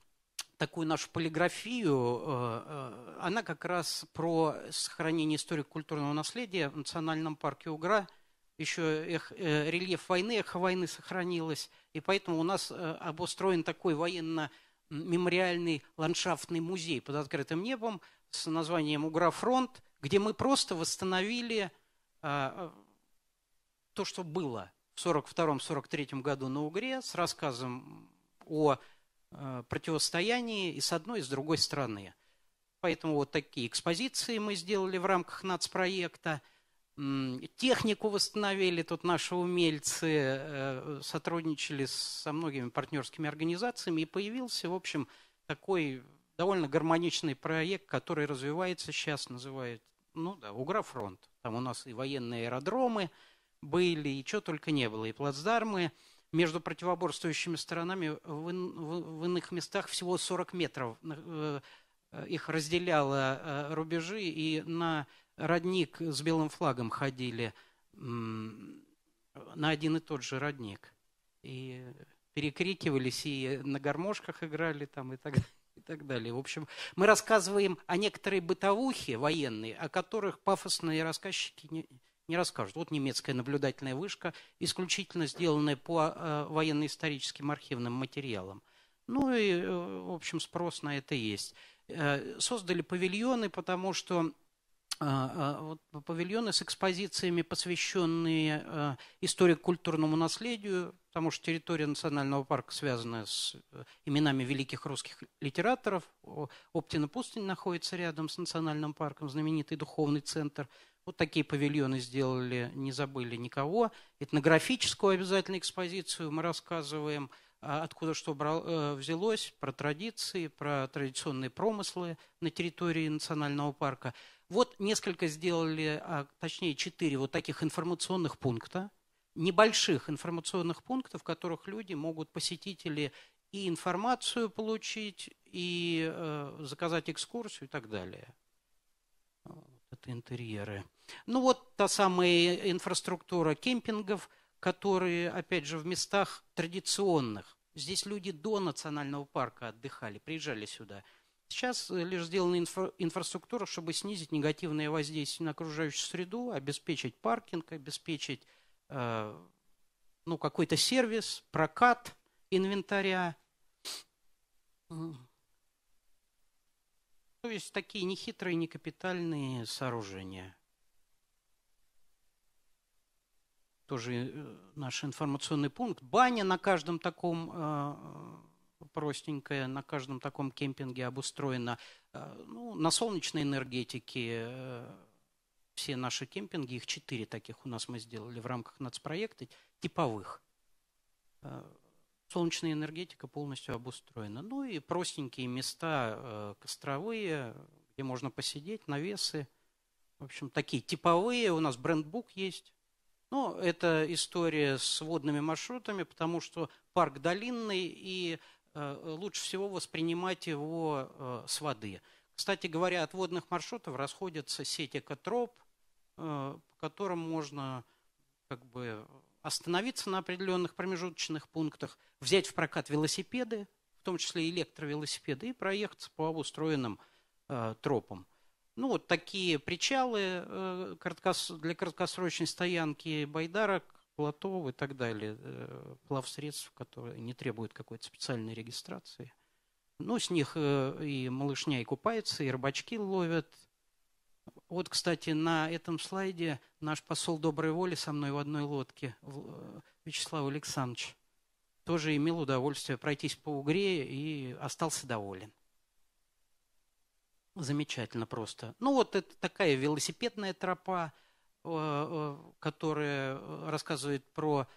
такую нашу полиграфию. Она как раз про сохранение историко-культурного наследия в Национальном парке Угра – еще эх, э, рельеф войны, эхо войны сохранилось, и поэтому у нас э, обустроен такой военно-мемориальный ландшафтный музей под открытым небом с названием «Уграфронт», где мы просто восстановили а, э, то, что было в 1942-1943 году на Угре с рассказом о э, противостоянии и с одной, и с другой стороны. Поэтому вот такие экспозиции мы сделали в рамках нацпроекта – Технику восстановили, тут наши умельцы э, сотрудничали со многими партнерскими организациями, и появился, в общем, такой довольно гармоничный проект, который развивается сейчас, называют, ну да, Уграфронт. Там у нас и военные аэродромы были, и что только не было, и плацдармы. Между противоборствующими сторонами в, в, в иных местах всего 40 метров э, э, их разделяло рубежи, и на родник с белым флагом ходили на один и тот же родник. И перекрикивались, и на гармошках играли там и так далее. И так далее. В общем, мы рассказываем о некоторой бытовухе военной, о которых пафосные рассказчики не, не расскажут. Вот немецкая наблюдательная вышка, исключительно сделанная по э, военно-историческим архивным материалам. Ну и, э, в общем, спрос на это есть. Э, создали павильоны, потому что а, а, вот павильоны с экспозициями, посвященные а, историко-культурному наследию, потому что территория национального парка связана с э, именами великих русских литераторов. Оптина пустынь находится рядом с национальным парком, знаменитый духовный центр. Вот такие павильоны сделали, не забыли никого. Этнографическую обязательно экспозицию мы рассказываем, откуда что э, взялось, про традиции, про традиционные промыслы на территории национального парка – вот несколько сделали, а точнее четыре вот таких информационных пункта, небольших информационных пунктов, в которых люди могут, посетители, и информацию получить, и э, заказать экскурсию и так далее. Это интерьеры. Ну вот та самая инфраструктура кемпингов, которые, опять же, в местах традиционных. Здесь люди до национального парка отдыхали, приезжали сюда – Сейчас э, лишь сделана инфра инфраструктура, чтобы снизить негативное воздействие на окружающую среду, обеспечить паркинг, обеспечить э, ну, какой-то сервис, прокат инвентаря. Ну, то есть такие нехитрые, некапитальные сооружения. Тоже э, наш информационный пункт. Баня на каждом таком э, простенькая, на каждом таком кемпинге обустроена. Э, ну, на солнечной энергетике э, все наши кемпинги, их четыре таких у нас мы сделали в рамках нацпроекта, типовых. Э, солнечная энергетика полностью обустроена. Ну и простенькие места костровые, где можно посидеть, навесы. В общем, такие типовые. У нас брендбук есть. Но ну, это история с водными маршрутами, потому что парк долинный, и Э, лучше всего воспринимать его э, с воды. Кстати говоря, от водных маршрутов расходятся сеть экотроп, э, по которым можно как бы остановиться на определенных промежуточных пунктах, взять в прокат велосипеды, в том числе электровелосипеды, и проехаться по обустроенным тропам. Ну, вот такие причалы для краткосрочной стоянки байдарок плотов и так далее, э, плав средств, которые не требуют какой-то специальной регистрации. Ну, с них э, и малышня и купается, и рыбачки ловят. Вот, кстати, на этом слайде наш посол доброй воли со мной в одной лодке, э, Вячеслав Александрович, тоже имел удовольствие пройтись по Угре и остался доволен. Замечательно просто. Ну, вот это такая велосипедная тропа – которые э, рассказывают про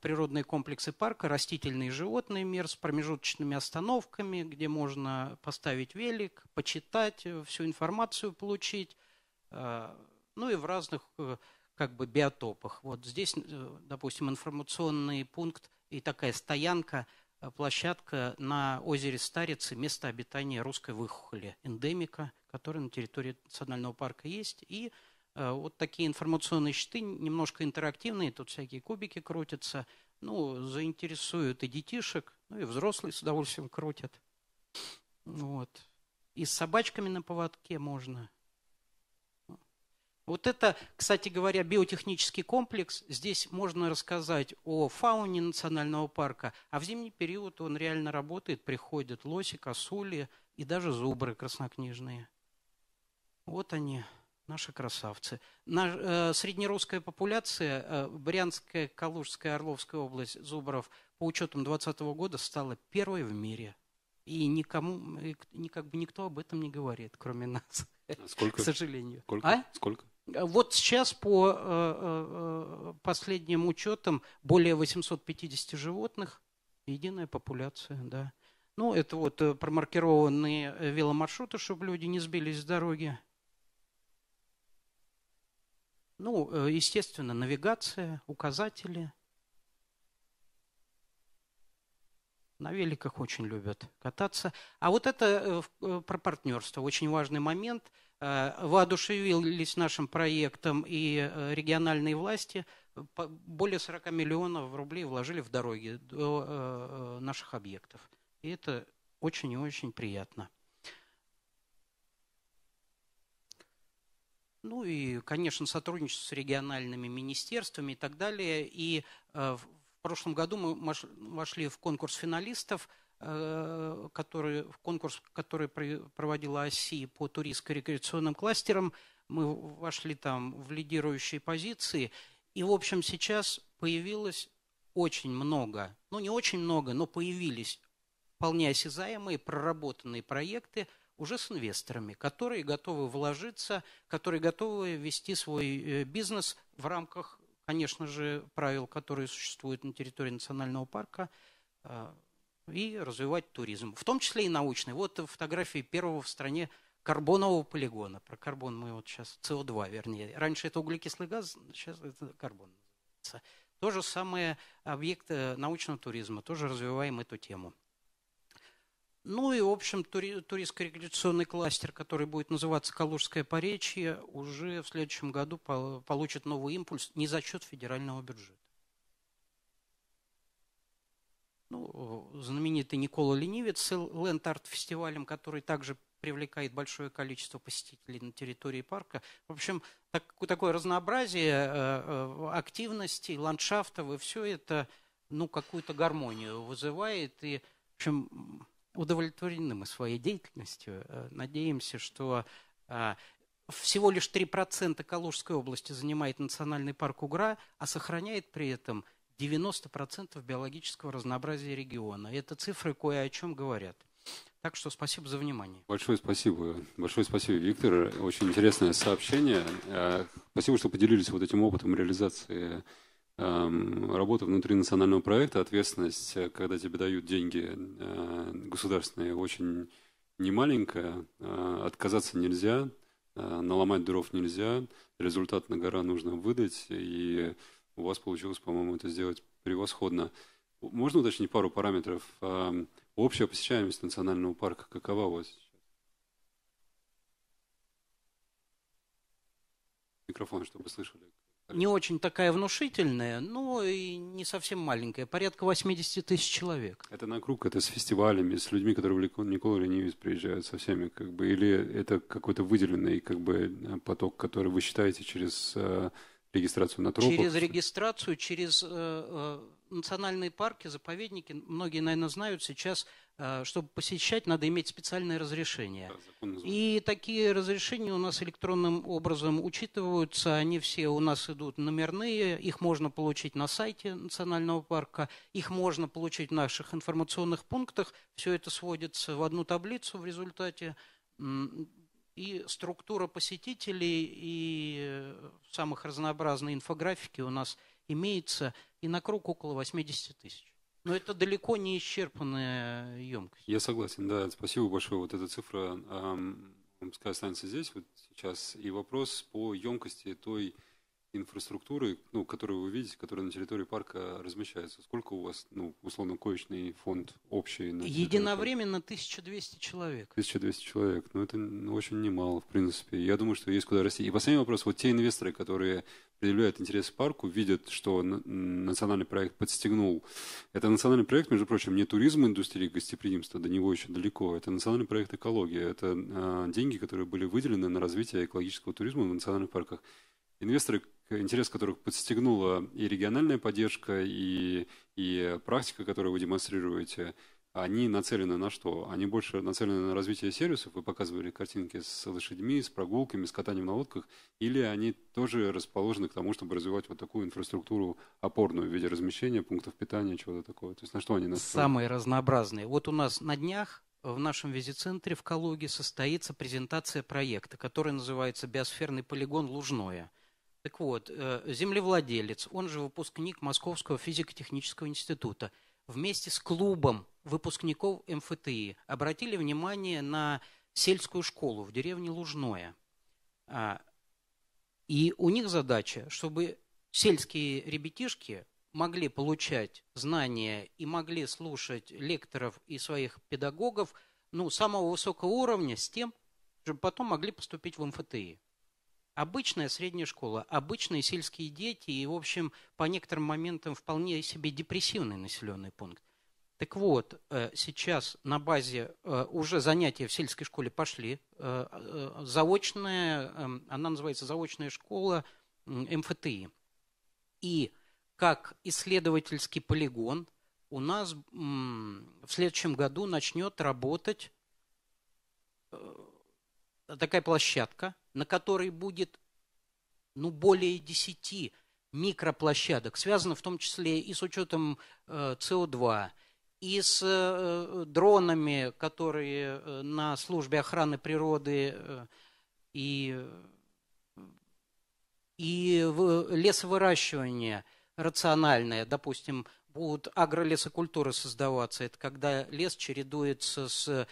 природные комплексы парка, растительный и животный мир с промежуточными остановками, где можно поставить велик, почитать, э, всю информацию получить, э, ну и в разных как бы биотопах. Вот здесь, допустим, информационный пункт и такая стоянка, площадка на озере Старицы, место обитания русской выхухоли, эндемика, которая на территории национального парка есть, и Э, вот такие информационные щиты, немножко интерактивные, тут всякие кубики крутятся, ну, заинтересуют и детишек, ну и взрослые с удовольствием крутят. Вот. И с собачками на поводке можно. Вот это, кстати говоря, биотехнический комплекс. Здесь можно рассказать о фауне национального парка. А в зимний период он реально работает. Приходят лоси, косули и даже зубры краснокнижные. Вот они. Наши красавцы. Наш, э, среднерусская популяция, э, Брянская, Калужская, Орловская область, Зубров, по учетам 2020 года стала первой в мире. И никому, и, как бы никто об этом не говорит, кроме нас. А сколько? К сожалению. Сколько? А? Сколько? Э, вот сейчас по э, э, э последним учетам более 850 животных, единая популяция, да. Ну, это вот промаркированные веломаршруты, чтобы люди не сбились с дороги. Ну, э, естественно, навигация, указатели. На великах очень любят кататься. А вот это э, э, про партнерство. Очень важный момент. Воодушевились нашим проектом и региональные власти. Более 40 миллионов рублей вложили в дороги до наших объектов. И это очень и очень приятно. Ну и, конечно, сотрудничество с региональными министерствами и так далее. И э, в прошлом году мы вошли в конкурс финалистов, э, который, в конкурс, который проводила ОСИ по туристско-рекреационным кластерам. Мы вошли там в лидирующие позиции. И, в общем, сейчас появилось очень много, ну не очень много, но появились вполне осязаемые, проработанные проекты – уже с инвесторами, которые готовы вложиться, которые готовы вести свой э, бизнес в рамках, конечно же, правил, которые существуют на территории национального парка, э, и развивать туризм, в том числе и научный. Вот фотографии первого в стране карбонового полигона. Про карбон мы вот сейчас, СО2 вернее. Раньше это углекислый газ, сейчас это карбон называется. То же самое объект э, научного туризма, тоже развиваем эту тему. Ну и, в общем, туристско-рекреационный кластер, который будет называться «Калужское поречье», уже в следующем году получит новый импульс не за счет федерального бюджета. Ну, знаменитый Никола Ленивец с Land Art фестивалем, который также привлекает большое количество посетителей на территории парка. В общем, так, такое разнообразие э, э, активностей, ландшафтов, и все это ну, какую-то гармонию вызывает. И, в общем, удовлетворены мы своей деятельностью. Э, надеемся, что а, всего лишь 3% Калужской области занимает национальный парк Угра, а сохраняет при этом 90% биологического разнообразия региона. Это цифры кое о чем говорят. Так что спасибо за внимание. Большое спасибо. Большое спасибо, Виктор. Очень интересное сообщение. Э, спасибо, что поделились вот этим опытом реализации Эм, работа внутри национального проекта, ответственность, э, когда тебе дают деньги э, государственные, очень немаленькая, э, отказаться нельзя, наломать дров нельзя, результат на гора нужно выдать, и у вас получилось, по-моему, это сделать превосходно. Можно уточнить пару параметров? Эм, общая посещаемость национального парка какова у вас сейчас? Микрофон, чтобы слышали не очень такая внушительная, но и не совсем маленькая, порядка 80 тысяч человек. Это на круг, это с фестивалями, с людьми, которые в Никола Ленивец приезжают, со всеми, как бы, или это какой-то выделенный как бы, э, поток, который вы считаете через э, регистрацию на тропах? Через регистрацию, через э, э, национальные парки, заповедники, многие, наверное, знают, сейчас Э, чтобы посещать, надо иметь специальное разрешение. И такие разрешения у нас электронным образом учитываются. Они все у нас идут номерные. Их можно получить на сайте национального парка. Их можно получить в наших информационных пунктах. Все это сводится в одну таблицу в результате. И структура посетителей и э, самых разнообразной инфографики у нас имеется. И на круг около 80 тысяч. Но это далеко не исчерпанная емкость. Я согласен, да. Спасибо большое. Вот эта цифра, эм, пускай останется здесь вот сейчас. И вопрос по емкости той инфраструктуры, ну, которую вы видите, которая на территории парка размещается? Сколько у вас, ну, условно, коечный фонд общий? На Единовременно 1200 человек. 1200 человек. Ну, это ну, очень немало, в принципе. Я думаю, что есть куда расти. И последний вопрос. Вот те инвесторы, которые предъявляют интерес к парку, видят, что национальный проект подстегнул. Это национальный проект, между прочим, не туризм, индустрии, гостеприимства, до него еще далеко. Это национальный проект экологии. Это э, деньги, которые были выделены на развитие экологического туризма в национальных парках инвесторы, интерес которых подстегнула и региональная поддержка, и, и практика, которую вы демонстрируете, они нацелены на что? Они больше нацелены на развитие сервисов, вы показывали картинки с лошадьми, с прогулками, с катанием на лодках, или они тоже расположены к тому, чтобы развивать вот такую инфраструктуру опорную в виде размещения, пунктов питания, чего-то такого? То есть на что они нацелены? Самые разнообразные. Вот у нас на днях в нашем визицентре в Калуге состоится презентация проекта, который называется «Биосферный полигон Лужное». Так вот, э, землевладелец, он же выпускник Московского физико-технического института, вместе с клубом выпускников МФТИ обратили внимание на сельскую школу в деревне Лужное. А, и у них задача, чтобы сельские ребятишки могли получать знания и могли слушать лекторов и своих педагогов ну, самого высокого уровня с тем, чтобы потом могли поступить в МФТИ. Обычная средняя школа, обычные сельские дети и, в общем, по некоторым моментам вполне себе депрессивный населенный пункт. Так вот, э, сейчас на базе э, уже занятия в сельской школе пошли. Э, заочная, эм, она называется заочная школа МФТИ. Эм и как исследовательский полигон у нас в следующем году начнет работать такая площадка, на которой будет ну, более 10 микроплощадок, связано в том числе и с учетом СО2, э, и с э, э, дронами, которые на службе охраны природы и, и лесовыращивание рациональное, допустим, будут агролесокультуры создаваться. Это когда лес чередуется с э,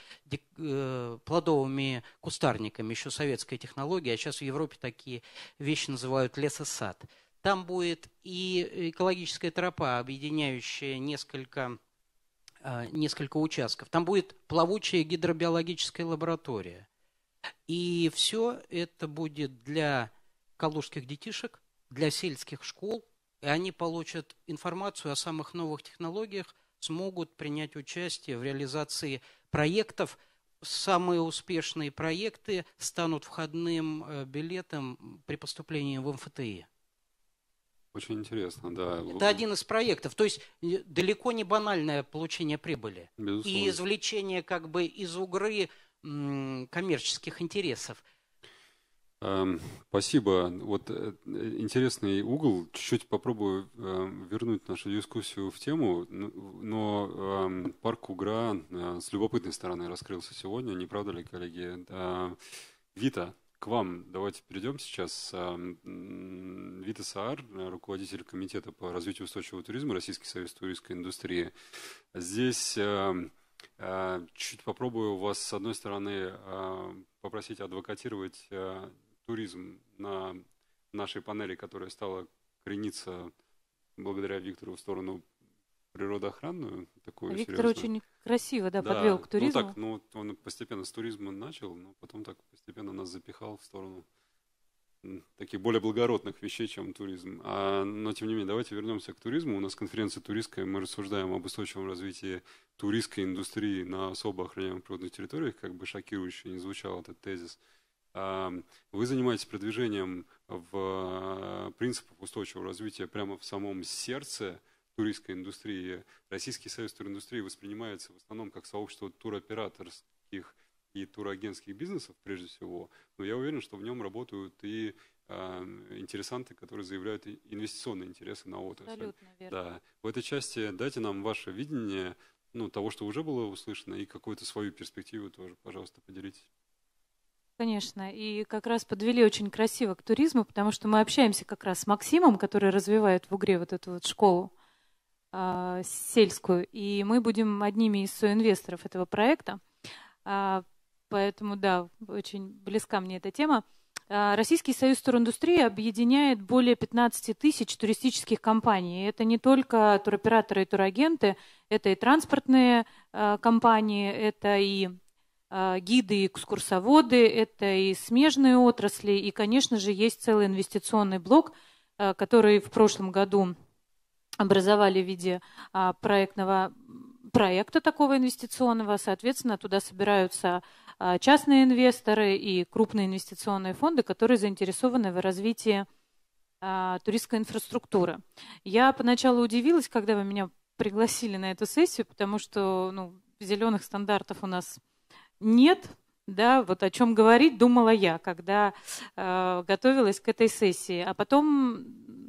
э, плодовыми кустарниками, еще советская технология, а сейчас в Европе такие вещи называют лесосад. Там будет и экологическая тропа, объединяющая несколько, э, несколько участков. Там будет плавучая гидробиологическая лаборатория. И все это будет для калужских детишек, для сельских школ, и они получат информацию о самых новых технологиях, смогут принять участие в реализации проектов. Самые успешные проекты станут входным э, билетом при поступлении в МФТИ. Очень интересно, да. Это один из проектов. То есть э, далеко не банальное получение прибыли Безусловно. и извлечение как бы из угры коммерческих интересов. Эм, спасибо. Вот э, интересный угол. Чуть-чуть попробую эм, вернуть нашу дискуссию в тему, ну, но эм, парк Угра э, с любопытной стороны раскрылся сегодня, не правда ли, коллеги? Вита, к вам давайте перейдем сейчас. Вита Саар, руководитель комитета по развитию устойчивого туризма Российский союз туристской индустрии. Здесь э, Чуть попробую вас, с одной стороны, попросить адвокатировать туризм на нашей панели, которая стала крениться благодаря Виктору в сторону природоохранную. Такую Виктор серьезную. очень красиво да, да, подвел к ну туризму. Ну, так, ну, он постепенно с туризма начал, но потом так постепенно нас запихал в сторону таких более благородных вещей, чем туризм. А, но, тем не менее, давайте вернемся к туризму. У нас конференция туристская, мы рассуждаем об устойчивом развитии туристской индустрии на особо охраняемых природных территориях, как бы шокирующе не звучал этот тезис – вы занимаетесь продвижением в э, принципах устойчивого развития прямо в самом сердце туристской индустрии. Российский союз туриндустрии воспринимается в основном как сообщество туроператорских и турагентских бизнесов прежде всего, но я уверен, что в нем работают и эм, интересанты, которые заявляют инвестиционные интересы на отрасль. Абсолютно верно. Да. В этой части дайте нам ваше видение ну, того, что уже было услышано, и какую-то свою перспективу тоже, пожалуйста, поделитесь. Конечно, и как раз подвели очень красиво к туризму, потому что мы общаемся как раз с Максимом, который развивает в Угре вот эту вот школу э, сельскую, и мы будем одними из соинвесторов этого проекта. Э, поэтому, да, очень близка мне эта тема. А, Российский союз туриндустрии объединяет более 15 тысяч туристических компаний. Это не только туроператоры и турагенты, это и транспортные э, компании, это и а, гиды и экскурсоводы, это и смежные отрасли, и, конечно же, есть целый инвестиционный блок, а, который в прошлом году образовали в виде а, проектного проекта такого инвестиционного. Соответственно, туда собираются частные инвесторы и крупные инвестиционные фонды, которые заинтересованы в развитии туристской инфраструктуры. Я поначалу удивилась, когда вы меня пригласили на эту сессию, потому что ну, зеленых стандартов у нас нет, да, вот о чем говорить, думала я, когда э, готовилась к этой сессии. А потом,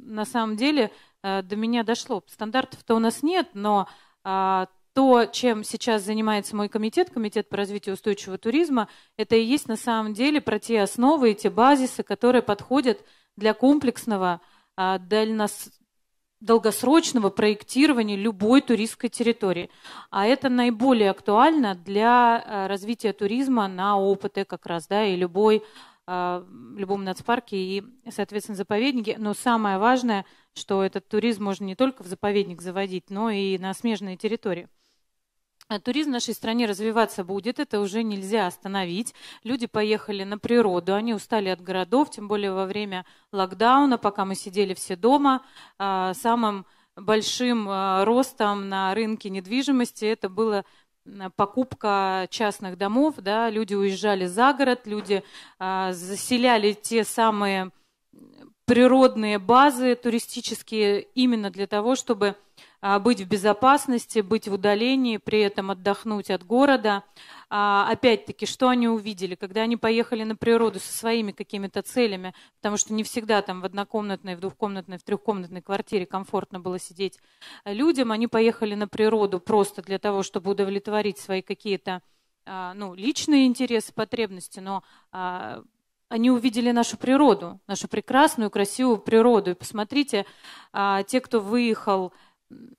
на самом деле, э, до меня дошло. Стандартов-то у нас нет, но э, то, чем сейчас занимается мой комитет, Комитет по развитию устойчивого туризма, это и есть на самом деле про те основы и те базисы, которые подходят для комплексного, э, дальнос долгосрочного проектирования любой туристской территории. А это наиболее актуально для э, развития туризма на ОПТ как раз, да, и любой, э, любом нацпарке и, соответственно, заповеднике. Но самое важное, что этот туризм можно не только в заповедник заводить, но и на смежные территории. Э, туризм в нашей стране развиваться будет, это уже нельзя остановить. Люди поехали на природу, они устали от городов, тем более во время локдауна, пока мы сидели все дома. А, самым большим э, ростом на рынке недвижимости это было покупка частных домов, да, люди уезжали за город, люди а, заселяли те самые природные базы туристические именно для того, чтобы а, быть в безопасности, быть в удалении, при этом отдохнуть от города. А, опять-таки, что они увидели, когда они поехали на природу со своими какими-то целями, потому что не всегда там в однокомнатной, в двухкомнатной, в трехкомнатной квартире комфортно было сидеть людям, они поехали на природу просто для того, чтобы удовлетворить свои какие-то а, ну, личные интересы, потребности, но они увидели нашу природу, нашу прекрасную, красивую природу. И посмотрите, те, кто выехал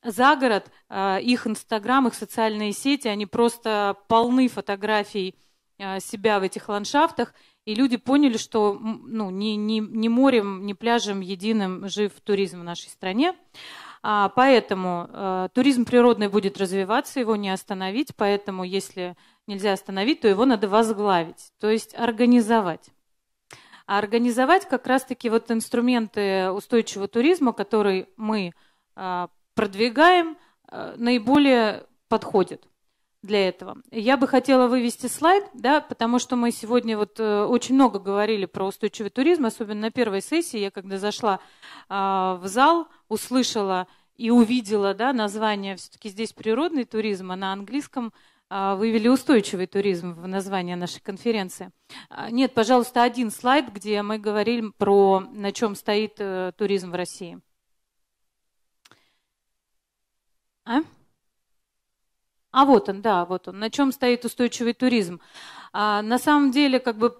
за город, а, их инстаграм, их социальные сети, они просто полны фотографий а, себя в этих ландшафтах, и люди поняли, что ну, не, не, не морем, не пляжем единым жив туризм в нашей стране. А, поэтому э, туризм природный будет развиваться, его не остановить, поэтому если нельзя остановить, то его надо возглавить, то есть организовать. А организовать как раз-таки вот инструменты устойчивого туризма, который мы э, продвигаем, э, наиболее подходит для этого. Я бы хотела вывести слайд, да, потому что мы сегодня вот э, очень много говорили про устойчивый туризм, особенно на первой сессии. Я когда зашла а, в зал, услышала и увидела да, название, все-таки здесь природный туризм, а на английском а, вывели устойчивый туризм в название нашей конференции. А, нет, пожалуйста, один слайд, где мы говорим про на чем стоит э, туризм в России. А? А вот он, да, вот он. На чем стоит устойчивый туризм? А, на самом деле, как бы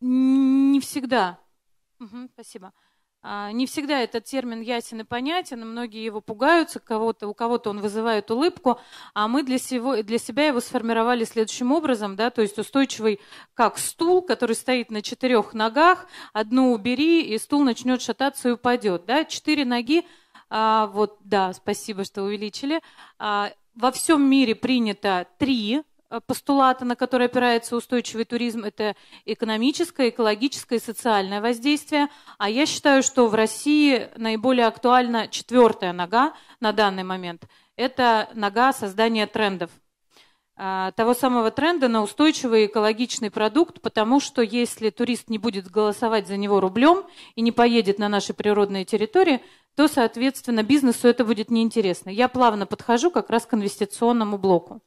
не всегда. Угу, спасибо. А, не всегда этот термин ясен и понятен, многие его пугаются, кого-то, у кого-то он вызывает улыбку, а мы для, сего, для себя его сформировали следующим образом, да, то есть устойчивый как стул, который стоит на четырех ногах, одну убери, и стул начнет шататься и упадет. Да? Четыре ноги а, вот, да, спасибо, что увеличили. А, во всем мире принято три э, постулата, на которые опирается устойчивый туризм, это экономическое, экологическое и социальное воздействие. А я считаю, что в России наиболее актуальна четвертая нога на данный момент. Это нога создания трендов – а, того самого тренда на устойчивый экологичный продукт, потому что если турист не будет голосовать за него рублем и не поедет на наши природные территории, то, соответственно, бизнесу это будет неинтересно. Я плавно подхожу как раз к инвестиционному блоку.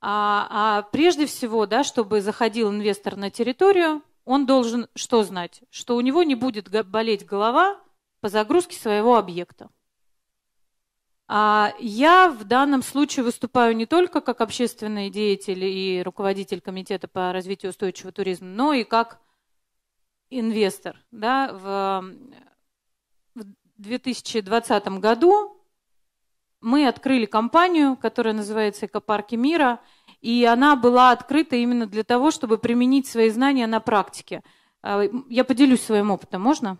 А, а прежде всего, да, чтобы заходил инвестор на территорию, он должен что знать? Что у него не будет болеть голова по загрузке своего объекта. А я в данном случае выступаю не только как общественный деятель и руководитель комитета по развитию устойчивого туризма, но и как инвестор. Да, в, 2020 году мы открыли компанию, которая называется «Экопарки мира», и она была открыта именно для того, чтобы применить свои знания на практике. А, я поделюсь своим опытом, можно?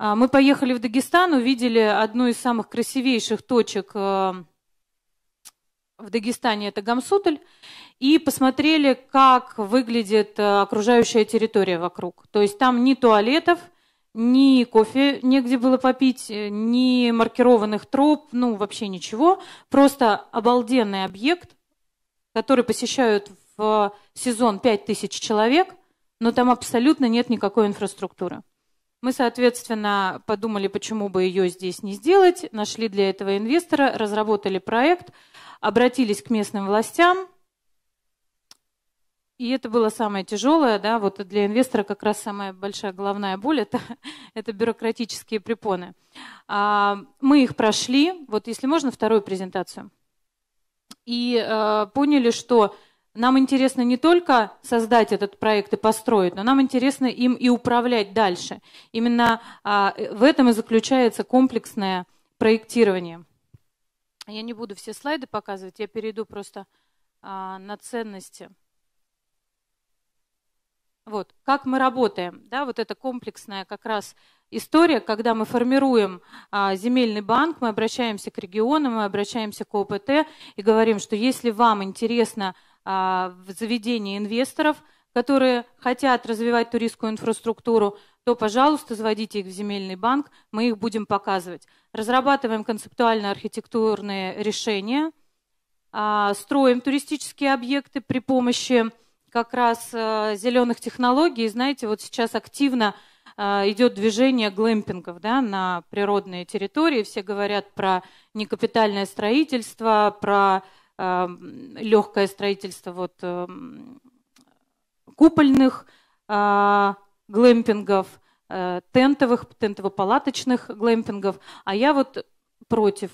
А, мы поехали в Дагестан, увидели одну из самых красивейших точек э, в Дагестане, это Гамсуталь, и посмотрели, как выглядит э, окружающая территория вокруг. То есть там ни туалетов, ни кофе негде было попить, э, ни маркированных троп, ну вообще ничего. Просто обалденный объект, который посещают в сезон 5000 человек, но там абсолютно нет никакой инфраструктуры. Мы, соответственно, подумали, почему бы ее здесь не сделать, нашли для этого инвестора, разработали проект, обратились к местным властям. И это было самое тяжелое, да, вот для инвестора как раз самая большая головная боль это, – это бюрократические препоны. А, мы их прошли, вот если можно, вторую презентацию. И а, поняли, что нам интересно не только создать этот проект и построить, но нам интересно им и управлять дальше. Именно а, в этом и заключается комплексное проектирование. Я не буду все слайды показывать, я перейду просто а, на ценности. Вот, как мы работаем, да, вот это комплексная как раз история, когда мы формируем а, земельный банк, мы обращаемся к регионам, мы обращаемся к ОПТ и говорим, что если вам интересно а, в заведении инвесторов, которые хотят развивать туристскую инфраструктуру, то, пожалуйста, заводите их в земельный банк, мы их будем показывать. Разрабатываем концептуально-архитектурные решения, а, строим туристические объекты при помощи как раз э, зеленых технологий. Знаете, вот сейчас активно э, идет движение глэмпингов да, на природные территории. Все говорят про некапитальное строительство, про Э, легкое строительство вот, э, купольных э, глэмпингов, тентовых, тентово-палаточных глэмпингов. А я вот против.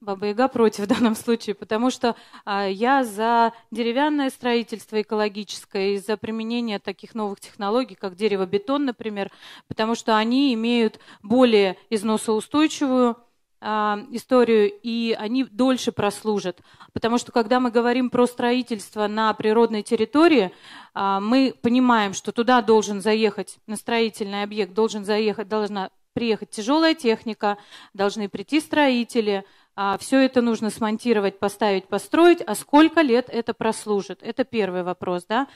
Баба-яга против в данном случае, потому что я за деревянное строительство экологическое и за применение таких новых технологий, как дерево-бетон, например, потому что они имеют более износоустойчивую а, историю, и они дольше прослужат. Потому что когда мы говорим про строительство на природной территории, а, мы понимаем, что туда должен заехать, на строительный объект должен заехать, должна приехать тяжелая техника, должны прийти строители, а, все это нужно смонтировать, поставить, построить, а сколько лет это прослужит? Это первый вопрос, да?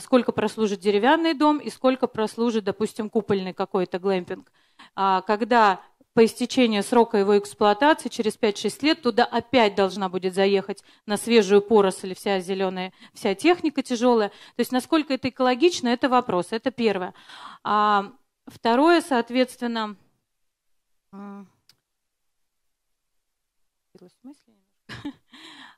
Сколько прослужит деревянный дом и сколько прослужит, допустим, купольный какой-то глэмпинг? Когда по истечении срока его эксплуатации через 5-6 лет туда опять должна будет заехать на свежую поросль вся зеленая, вся техника тяжелая. То есть насколько это экологично, это вопрос, это первое. А второе, соответственно, а,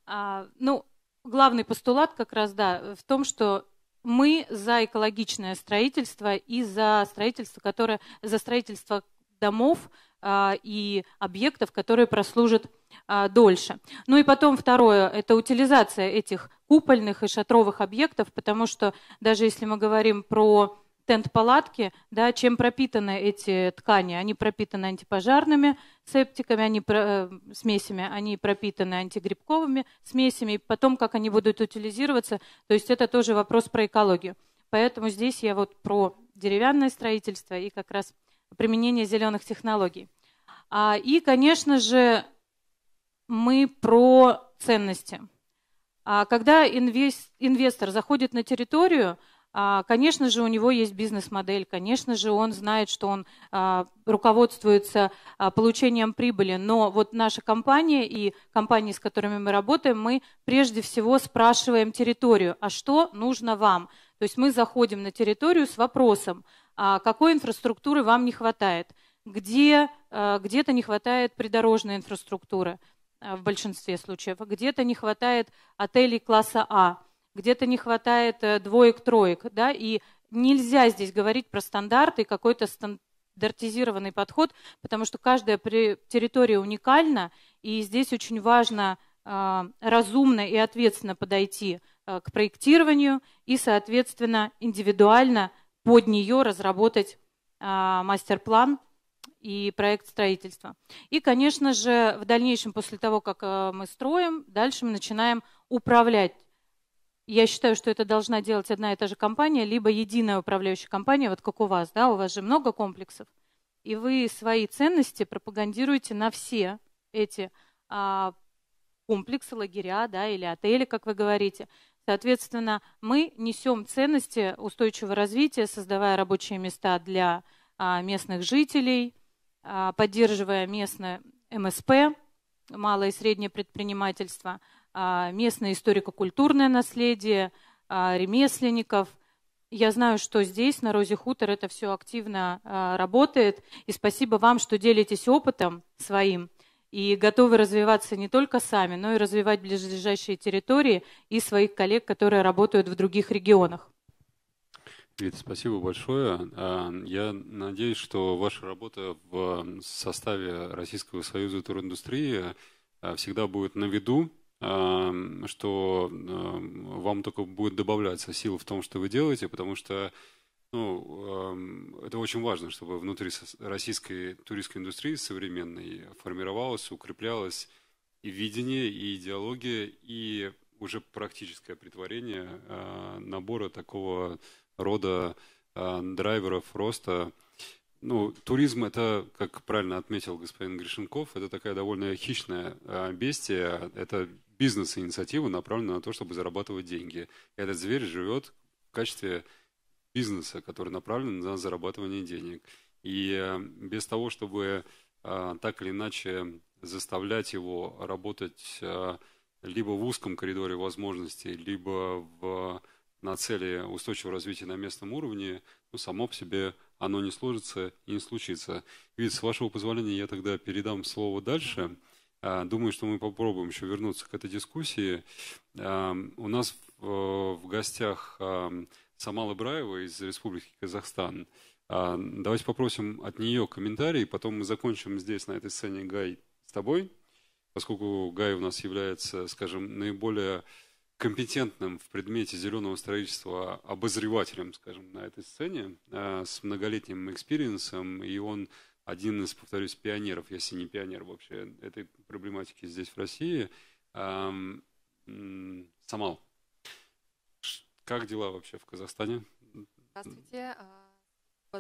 а, ну, главный постулат как раз, да, в том, что мы за экологичное строительство и за строительство, которое, за строительство домов, а, и объектов, которые прослужат а, дольше. Ну и потом второе – это утилизация этих купольных и шатровых объектов, потому что даже если мы говорим про тент-палатки, да, чем пропитаны эти ткани? Они пропитаны антипожарными септиками, они про, э, смесями, они пропитаны антигрибковыми смесями, и потом, как они будут утилизироваться, то есть это тоже вопрос про экологию. Поэтому здесь я вот про деревянное строительство и как раз применения зеленых технологий. А, и, конечно же, мы про ценности. А, когда инвестор заходит на территорию, а, конечно же, у него есть бизнес-модель, конечно же, он знает, что он руководствуется получением прибыли, но вот наша компания и компании, с которыми мы работаем, мы прежде всего спрашиваем территорию, а что нужно вам? То есть мы заходим на территорию с вопросом – а какой инфраструктуры вам не хватает, где а, где-то не хватает придорожной инфраструктуры а, в большинстве случаев, где-то не хватает отелей класса А, где-то не хватает э, двоек-троек, да, и нельзя здесь говорить про стандарты, какой-то стандартизированный подход, потому что каждая территория уникальна, и здесь очень важно разумно и ответственно подойти к проектированию и, соответственно, индивидуально под нее разработать а, мастер-план и проект строительства. И, конечно же, в дальнейшем, после того, как э, мы строим, дальше мы начинаем управлять. Я считаю, что это должна делать одна и та же компания, либо единая управляющая компания, вот как у вас, да, у вас же много комплексов. И вы свои ценности пропагандируете на все эти а, комплексы, лагеря, да, или отели, как вы говорите. Соответственно, мы несем ценности устойчивого развития, создавая рабочие места для а, местных жителей, а, поддерживая местное МСП, малое и среднее предпринимательство, а, местное историко-культурное наследие, ремесленников. Я знаю, что здесь, на Розе Хутор, это все активно работает. И спасибо вам, что делитесь опытом своим – и готовы развиваться не только сами, но и развивать ближайшие территории и своих коллег, которые работают в других регионах. Вит, спасибо большое. А, я надеюсь, что ваша работа в составе Российского союза туриндустрии а, всегда будет на виду, а, что вам только будет добавляться сил в том, что вы делаете, потому что ну, эм, это очень важно, чтобы внутри российской туристской индустрии современной формировалось, укреплялось и видение, и идеология, и уже практическое притворение э, набора такого рода э, драйверов роста. Ну, туризм это, как правильно отметил господин Гришенков, это такая довольно хищная э, бестия. Это бизнес-инициатива, направленная на то, чтобы зарабатывать деньги. И Этот зверь живет в качестве бизнеса, который направлен на зарабатывание денег. И э, без того, чтобы э, так или иначе заставлять его работать э, либо в узком коридоре возможностей, либо в, на цели устойчивого развития на местном уровне, ну, само по себе оно не сложится и не случится. Вид, с вашего позволения, я тогда передам слово дальше. Думаю, что мы попробуем еще вернуться к этой дискуссии. У нас в гостях Самала Браева из Республики Казахстан. А, давайте попросим от нее комментарий, потом мы закончим здесь, на этой сцене, Гай, с тобой, поскольку Гай у нас является, скажем, наиболее компетентным в предмете зеленого строительства обозревателем, скажем, на этой сцене, а, с многолетним экспириенсом, и он один из, повторюсь, пионеров, если не пионер вообще этой проблематики здесь в России. Самал, как дела вообще в Казахстане? Здравствуйте. А,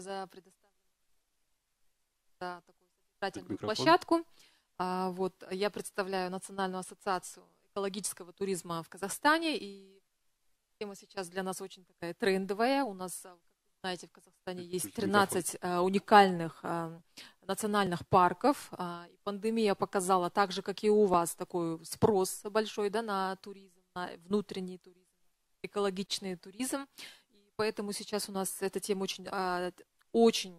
за предоставленную за такую содержательную площадку. А, вот, я представляю Национальную ассоциацию экологического туризма в Казахстане. И тема сейчас для нас очень такая трендовая. У нас, а, как вы знаете, в Казахстане есть 13 уникальных национальных парков. И пандемия показала, так же, как и у вас, такой спрос большой да, на туризм, на внутренний туризм экологичный туризм. И поэтому сейчас у нас эта тема очень, а, очень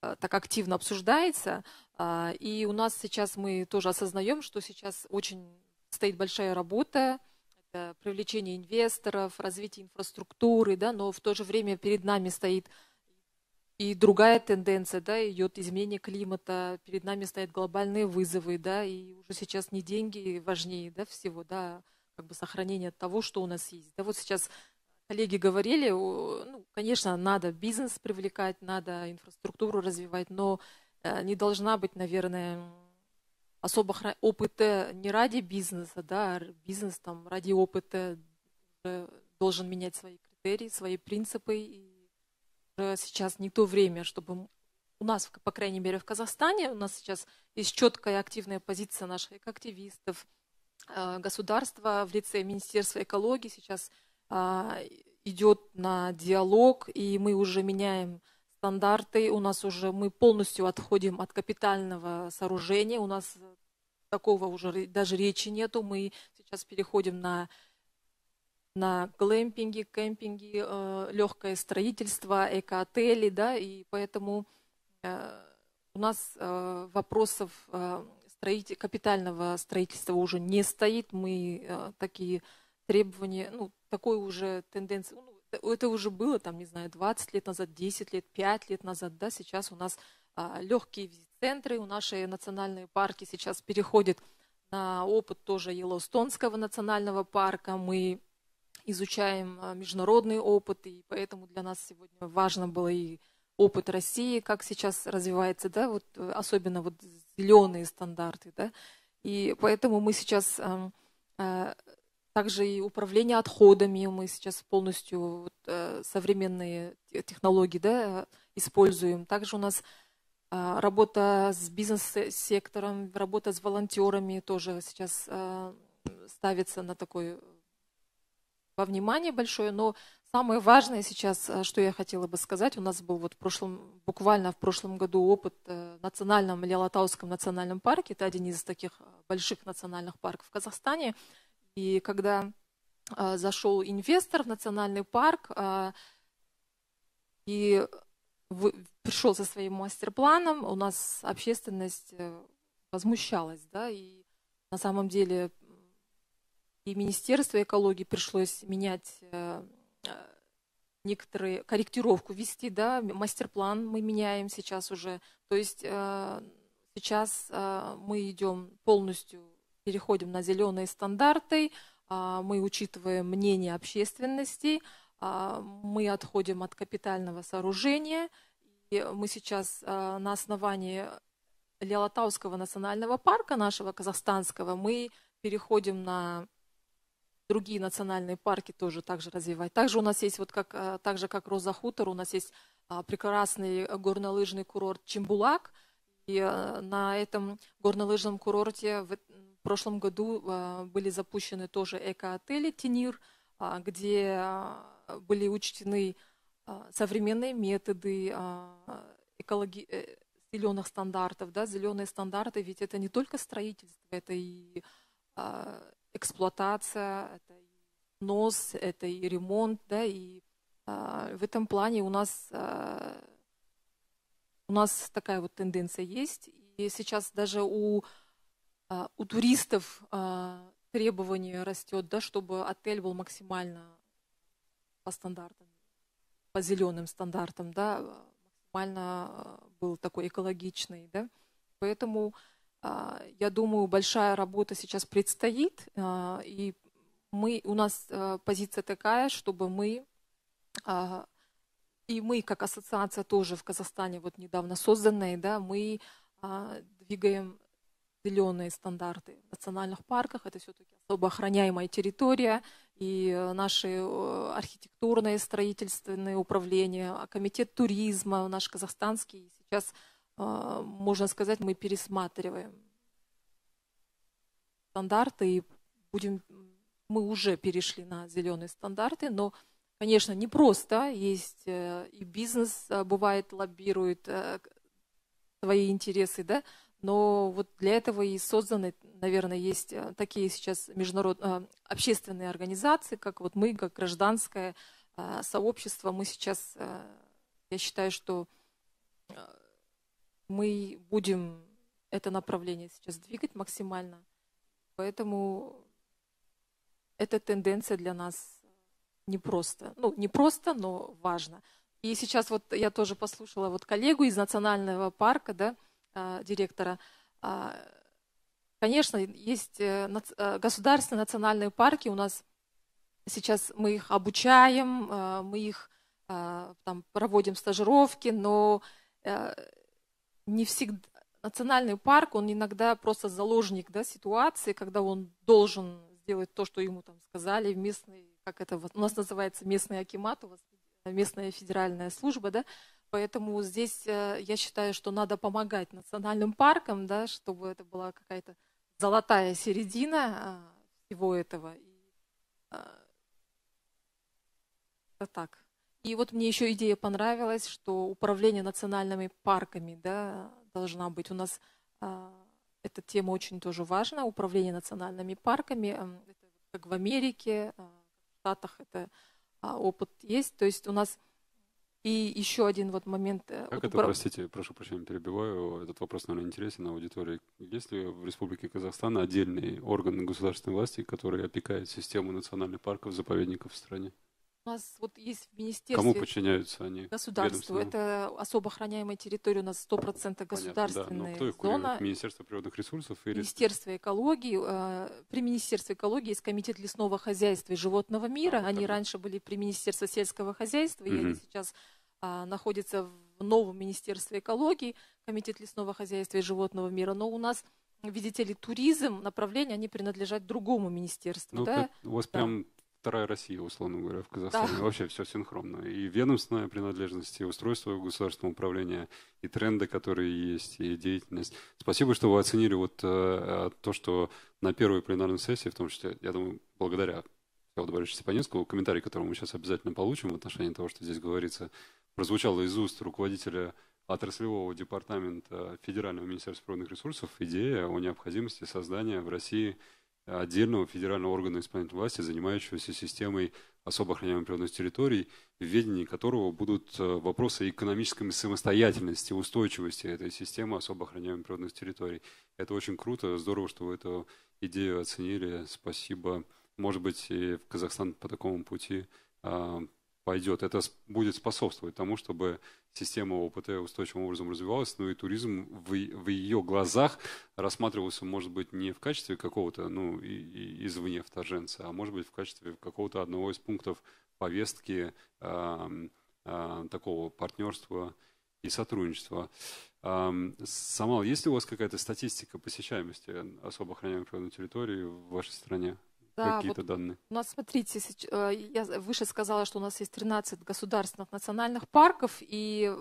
а, так активно обсуждается. А, и у нас сейчас мы тоже осознаем, что сейчас очень стоит большая работа, это привлечение инвесторов, развитие инфраструктуры, да, но в то же время перед нами стоит и другая тенденция, да, идет изменение климата, перед нами стоят глобальные вызовы, да, и уже сейчас не деньги важнее, да, всего, да, как бы сохранение того, что у нас есть. Да вот сейчас коллеги говорили, ну, конечно, надо бизнес привлекать, надо инфраструктуру развивать, но э, не должна быть, наверное, особо хра... ОПТ не ради бизнеса, да, а бизнес там ради опыта должен менять свои критерии, свои принципы. И сейчас не то время, чтобы у нас, по крайней мере, в Казахстане, у нас сейчас есть четкая активная позиция наших активистов, Э, государство в лице Министерства экологии сейчас а, идет на диалог, и мы уже меняем стандарты, у нас уже мы полностью отходим от капитального сооружения, у нас такого уже даже речи нету, мы сейчас переходим на на глэмпинги, кемпинги, э, легкое строительство, эко-отели, да, и поэтому э, у нас э, вопросов э, строитель, капитального строительства уже не стоит. Мы э, такие требования, ну, такой уже тенденции, ну, это уже было, там, не знаю, 20 лет назад, 10 лет, 5 лет назад, да, сейчас у нас а, легкие центры у нашей национальные парки сейчас переходят на опыт тоже Йеллоустонского национального парка, мы изучаем э, международный опыт, и поэтому для нас сегодня важно было и опыт России, как сейчас развивается, да, вот э, особенно вот зеленые стандарты, да, и поэтому мы сейчас эм, э, также и управление отходами, мы сейчас полностью вот, э, современные технологии да, используем. Также у нас работа с бизнес-сектором, работа с волонтерами тоже сейчас ставится на такое во внимание большое, но Самое важное сейчас, э, что я хотела бы сказать, у нас был вот в прошлом, буквально в прошлом году опыт э, в национальном Лялатауском национальном парке, это один из таких э, больших национальных парков в Казахстане, и когда зашел инвестор в национальный парк и пришел со своим мастер-планом, у нас общественность возмущалась, да, и на самом деле и Министерство экологии пришлось менять Э, некоторые корректировку вести, да, мастер-план мы меняем сейчас уже. То есть э, сейчас э, мы идем полностью, переходим на зеленые стандарты, а, мы учитываем мнение общественности, а, мы отходим от капитального сооружения, и мы сейчас на основании Лялатауского национального парка нашего казахстанского мы переходим на другие национальные парки тоже также развивать. Также у нас есть, вот как, э, так же как Роза Хутор, у нас есть а, прекрасный горнолыжный курорт Чембулак. И э, на этом горнолыжном курорте в э, прошлом году были запущены тоже эко-отели «Тенир», а, где а, были учтены современные методы экологи... зеленых стандартов, да, зеленые стандарты, ведь это не только строительство, это и эксплуатация, это и нос, это и ремонт, да, и э, в этом плане у нас, э, у нас такая вот тенденция есть. И сейчас даже у, э, у туристов э, требование растет, да, чтобы отель был максимально по стандартам, по зеленым стандартам, да, максимально был такой экологичный, да. Поэтому э, а, я думаю, большая работа сейчас предстоит, а, и мы, у нас а, позиция такая, чтобы мы, и мы как ассоциация тоже в Казахстане, вот недавно созданная, да, мы двигаем определенные стандарты в национальных парках. Это все-таки особо охраняемая территория, и э, наши архитектурные, строительственные управления, комитет туризма наш казахстанский сейчас – а, можно сказать, мы пересматриваем стандарты и будем, мы уже перешли на зеленые стандарты, но, конечно, не просто. Есть э, и бизнес э, бывает лоббирует э, свои интересы, да, но вот для этого и созданы, наверное, есть такие сейчас международные общественные организации, как вот мы, как гражданское сообщество, мы сейчас, я считаю, что мы будем это направление сейчас двигать максимально. Поэтому эта тенденция для нас непросто. Ну, непросто, но важно. И сейчас вот я тоже послушала вот коллегу из национального парка, да, а, директора. А, конечно, есть э, э, государственные национальные парки. У нас сейчас мы их обучаем, э, мы их там проводим стажировки, но не всегда, национальный парк, он иногда просто заложник да, ситуации, когда он должен сделать то, что ему там сказали в местный, как это у нас называется, местный акимат, у вас местная федеральная служба, да, поэтому здесь э, я считаю, что надо помогать национальным паркам, да, чтобы это была какая-то золотая середина а, всего этого. И, а, это так. И вот мне еще идея понравилась, что управление национальными парками да, должна быть. У нас э, эта тема очень тоже важна. Управление национальными парками, э, это как в Америке, э, в Штатах это э, опыт есть. То есть у нас и еще один вот момент. Э, как это, простите, прошу прощения, перебиваю. Этот вопрос, наверное, интересен аудитории. Есть ли в Республике Казахстан отдельный орган государственной власти, который опекает систему национальных парков, заповедников в стране? нас вот есть в министерстве... Кому подчиняются они? Государству. Это особо охраняемая территория, у нас 100% государственная Понятно, да. Но ну, кто их Министерство природных ресурсов? Или... Министерство экологии. Э, при Министерстве экологии есть комитет лесного хозяйства и животного мира. А, ну, они так. раньше были при Министерстве сельского хозяйства, угу. и они сейчас э, находятся в новом Министерстве экологии, комитет лесного хозяйства и животного мира. Но у нас видите ли, туризм, направление, они принадлежат другому министерству. Ну, да? У вас да. прям вторая Россия, условно говоря, в Казахстане. Да. Вообще все синхронно. И ведомственная принадлежность, и устройство государственного управления, и тренды, которые есть, и деятельность. Спасибо, что вы оценили вот э, э то, что на первой пленарной сессии, в том числе, я думаю, благодаря Павла Борисовича Степанецкого, комментарий, который мы сейчас обязательно получим в отношении того, что здесь говорится, прозвучало из уст руководителя отраслевого департамента Федерального министерства природных ресурсов идея о необходимости создания в России отдельного федерального органа исполнительной власти, занимающегося системой особо охраняемых природных территорий, в ведении которого будут э, вопросы экономической самостоятельности, устойчивости этой системы особо охраняемых природных территорий. Это очень круто, здорово, что вы эту идею оценили. Спасибо. Может быть, и в Казахстан по такому пути а, пойдет. Это будет способствовать тому, чтобы система ОПТ устойчивым образом развивалась, но и туризм в, в ее глазах рассматривался, может быть, не в качестве какого-то, ну, и, и извне вторженца, а может быть, в качестве какого-то одного из пунктов повестки э, э, такого партнерства и сотрудничества. Самал, есть ли у вас какая-то статистика посещаемости особо охраняемых природных территорий в вашей стране? да, какие-то вот данные? У нас, смотрите, э, я выше сказала, что у нас есть 13 государственных национальных парков, и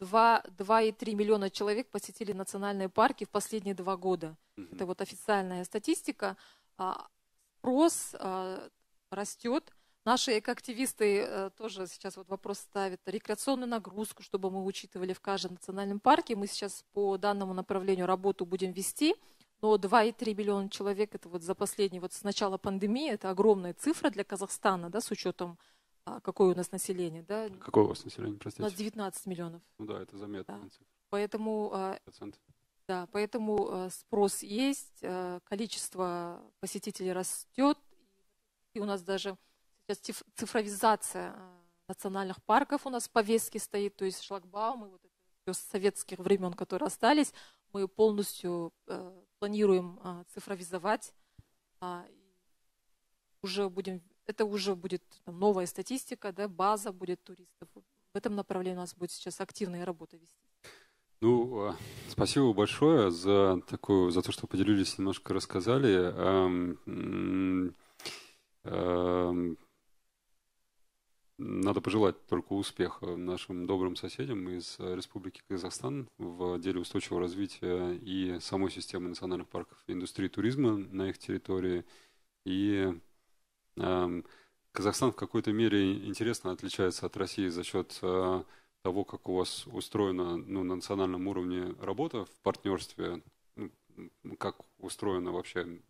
2,3 миллиона человек посетили национальные парки в последние два года. Угу. Это вот официальная статистика. А, спрос а, растет. Наши экоактивисты э, тоже сейчас вот вопрос ставят рекреационную нагрузку, чтобы мы учитывали в каждом национальном парке. Мы сейчас по данному направлению работу будем вести но 2,3 миллиона человек, это вот за последний, вот с начала пандемии, это огромная цифра для Казахстана, да, с учетом а, какое у нас население, да? Какое у вас население, простите? У нас 19 миллионов. Ну да, это заметно. А, да. Поэтому, да, поэтому спрос есть, а, количество посетителей растет, и у нас даже сейчас цифровизация национальных парков у нас в повестке стоит, то есть шлагбаумы, вот это с советских времен, которые остались, мы полностью планируем а, цифровизовать. А, уже будем, это уже будет там, новая статистика, да, база будет туристов. В этом направлении у нас будет сейчас активная работа вести. Ну, а, спасибо большое за такую, за то, что поделились, немножко рассказали. Надо пожелать только успеха нашим добрым соседям из Республики Казахстан в деле устойчивого развития и самой системы национальных парков индустрии туризма на их территории. И э, Казахстан в какой-то мере интересно отличается от России за счет э, того, как у вас устроена ну, на национальном уровне работа в партнерстве, ну, как устроено вообще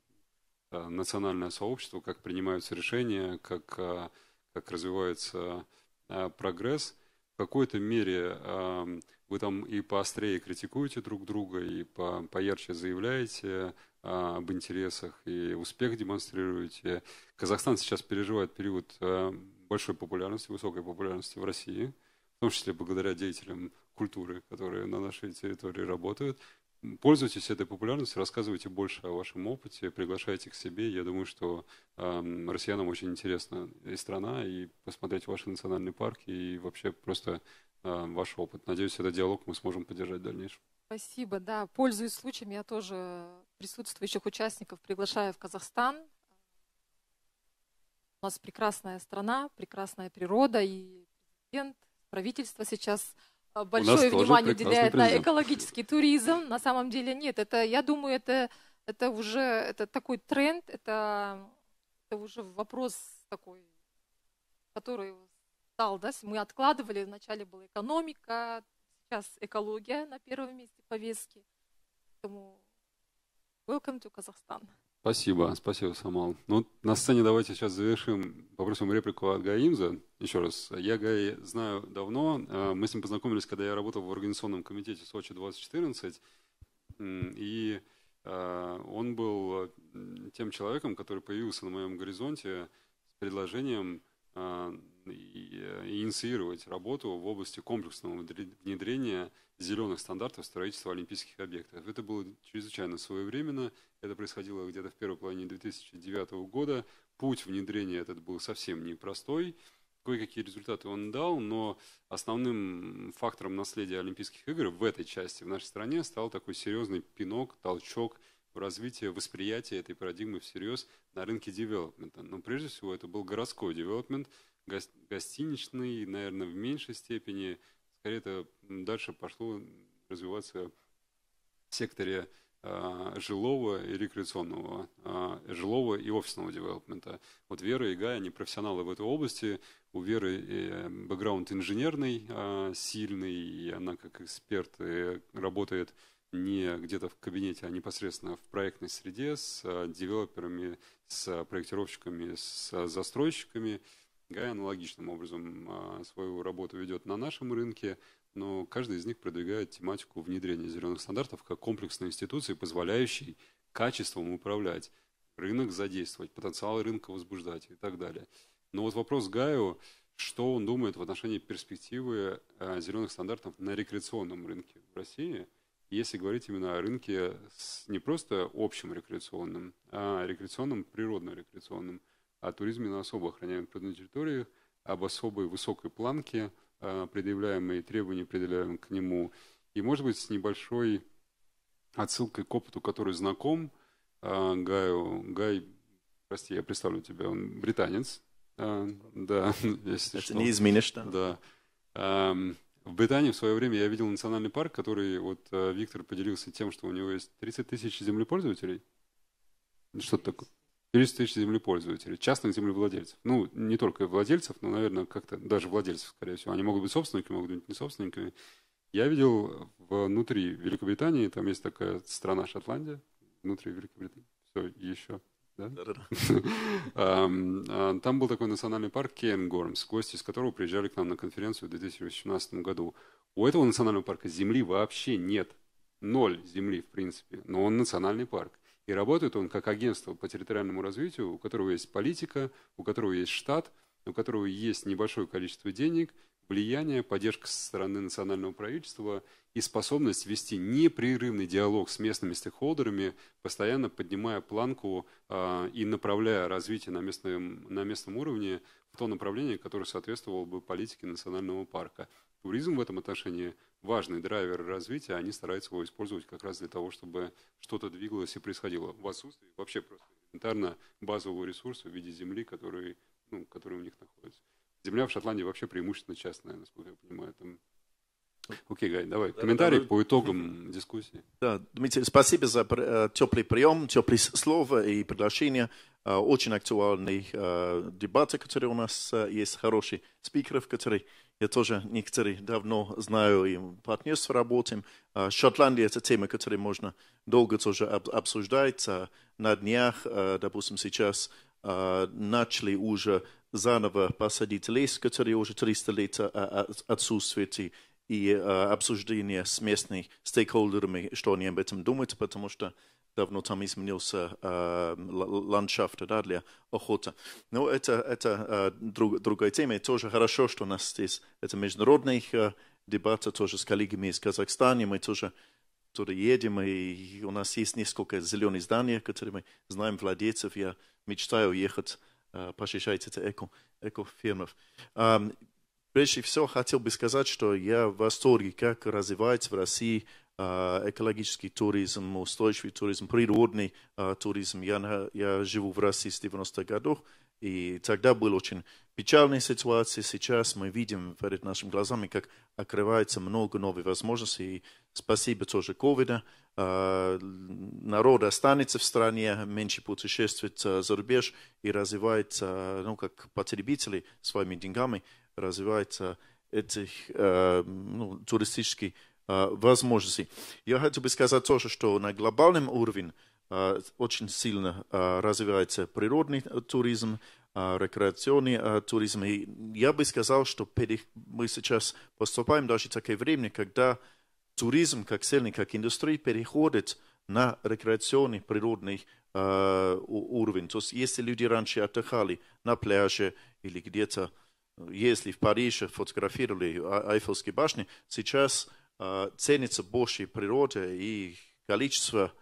э, национальное сообщество, как принимаются решения, как э, как развивается э, прогресс. В какой-то мере эм, вы там и поострее критикуете друг друга, и по, поярче заявляете э, об интересах, и успех демонстрируете. Казахстан сейчас переживает период э, большой популярности, высокой популярности в России, в том числе благодаря деятелям культуры, которые на нашей территории работают пользуйтесь этой популярностью, рассказывайте больше о вашем опыте, приглашайте к себе. Я думаю, что э, россиянам очень интересна и страна, и посмотреть ваши национальные парки, и вообще просто э, ваш опыт. Надеюсь, этот диалог мы сможем поддержать в дальнейшем. Спасибо, да. Пользуясь случаем, я тоже присутствующих участников приглашаю в Казахстан. У нас прекрасная страна, прекрасная природа, и президент, правительство сейчас – а, большое внимание уделяет на экологический туризм. На самом деле нет, это, я думаю, это, это уже это такой тренд, это, это уже вопрос такой, который стал, да, мы откладывали, вначале была экономика, сейчас экология на первом месте повестки. Поэтому welcome to Казахстан. Спасибо, спасибо, Самал. Ну, на сцене давайте сейчас завершим, попросим реплику от Гаимза. Еще раз, я Гай знаю давно, э, мы с ним познакомились, когда я работал в Организационном комитете Сочи-2014, и э, он был э, тем человеком, который появился на моем горизонте с предложением и э, инициировать работу в области комплексного внедрения зеленых стандартов строительства олимпийских объектов. Это было чрезвычайно своевременно, это происходило где-то в первой половине 2009 года. Путь внедрения этот был совсем непростой, кое-какие результаты он дал, но основным фактором наследия Олимпийских игр в этой части в нашей стране стал такой серьезный пинок, толчок в развитии восприятия этой парадигмы всерьез на рынке девелопмента. Но прежде всего это был городской девелопмент – гостиничный, наверное, в меньшей степени. Скорее, это дальше пошло развиваться в секторе а, жилого и рекреационного, а, жилого и офисного девелопмента. Вот Вера и Гай, они профессионалы в этой области. У Веры э, бэкграунд инженерный а, сильный, и она как эксперт э, работает не где-то в кабинете, а непосредственно в проектной среде с девелоперами, с проектировщиками, с застройщиками – Гай аналогичным образом а, свою работу ведет на нашем рынке, но каждый из них продвигает тематику внедрения зеленых стандартов как комплексной институции, позволяющей качеством управлять, рынок задействовать, потенциал рынка возбуждать и так далее. Но вот вопрос Гаю, что он думает в отношении перспективы а, зеленых стандартов на рекреационном рынке в России – если говорить именно о рынке с не просто общим рекреационным, а рекреационным, природно-рекреационным о туризме на особо охраняемых природных территориях, об особой высокой планке, предъявляемые требования, предъявляем к нему. И, может быть, с небольшой отсылкой к опыту, который знаком э, Гаю. Гай, прости, я представлю тебя, он британец. Э, да, если Это что. не изменишь, да? Да. Эм, в Британии в свое время я видел национальный парк, который вот э, Виктор поделился тем, что у него есть 30 тысяч землепользователей. Что-то такое. 30 тысяч землепользователей, частных землевладельцев. Ну, не только владельцев, но, наверное, как-то даже владельцев, скорее всего. Они могут быть собственниками, могут быть не собственниками. Я видел внутри Великобритании, там есть такая страна Шотландия, внутри Великобритании, все еще, да? А, там был такой национальный парк Кенгормс, гости из которого приезжали к нам на конференцию в 2018 году. У этого национального парка земли вообще нет. Ноль земли, в принципе, но он национальный парк. И работает он как агентство по территориальному развитию, у которого есть политика, у которого есть штат, у которого есть небольшое количество денег, влияние, поддержка со стороны национального правительства и способность вести непрерывный диалог с местными стейкхолдерами, постоянно поднимая планку э, и направляя развитие на местном, на местном уровне в то направление, которое соответствовало бы политике национального парка туризм в этом отношении важный драйвер развития, они стараются его использовать как раз для того, чтобы что-то двигалось и происходило в отсутствии вообще просто элементарно базового ресурса в виде земли, который, ну, который у них находится. Земля в Шотландии вообще преимущественно частная, насколько я понимаю. Там Окей, Гай, давай. Комментарий по итогам дискуссии. Да, Дмитрий, спасибо за э, теплый прием, теплые слова и приглашение. Э, очень актуальные э, дебаты, которые у нас есть, хорошие спикеров, которые я тоже некоторые давно знаю и партнерство работаем. Шотландия – это тема, которую можно долго тоже обсуждать. На днях, допустим, сейчас начали уже заново посадить лес, который уже 300 лет отсутствует, и э, обсуждение с местными стейкхолдерами, что они об этом думают, потому что давно там изменился э, ландшафт да, для охоты. Но ну, это, это э, друг, другая тема. И тоже хорошо, что у нас здесь это международные э, дебаты а тоже с коллегами из Казахстана. Мы тоже туда едем, и у нас есть несколько зеленых зданий, которые мы знаем владельцев. Я мечтаю ехать э, посещать это эко, эко-фермов. Эм, Прежде всего, хотел бы сказать, что я в восторге, как развивается в России а, экологический туризм, устойчивый туризм, природный а, туризм. Я, я живу в России с 90-х годов, и тогда была очень печальная ситуация. Сейчас мы видим перед нашими глазами, как открывается много новых возможностей. И спасибо тоже ковида. Народ останется в стране, меньше путешествует за рубеж и развивается, ну, как потребители своими деньгами развивается этих э, ну, туристических э, возможностей. Я хотел бы сказать тоже, что на глобальном уровне э, очень сильно э, развивается природный э, туризм, э, рекреационный э, туризм. И я бы сказал, что перех... мы сейчас поступаем даже в такое время, когда туризм как сильный, как индустрия переходит на рекреационный природный э, уровень. То есть если люди раньше отдыхали на пляже или где-то если в Париже фотографировали Айфелские башни, сейчас а, ценится больше природа и количество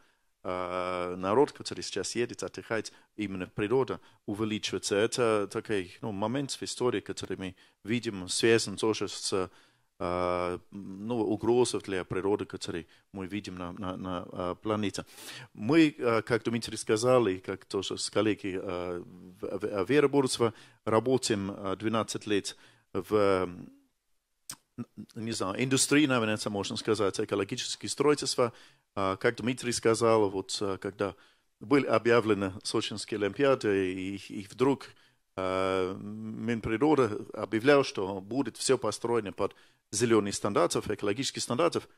а, народ, который сейчас едет отдыхать, именно природа увеличивается. Это такой ну, момент в истории, который мы видим, связан тоже с а, ну, угрозов для природы, которые мы видим на, на, на а, планете. Мы, а, как Дмитрий сказал, и как тоже с коллеги Вера Бурцева, работаем 12 лет в не знаю, индустрии, наверное, это можно сказать, экологические строительства. Как Дмитрий сказал, вот когда были объявлены Сочинские Олимпиады, и, и вдруг Минприрода объявлял, что будет все построено под зеленых стандартов, экологических стандартов.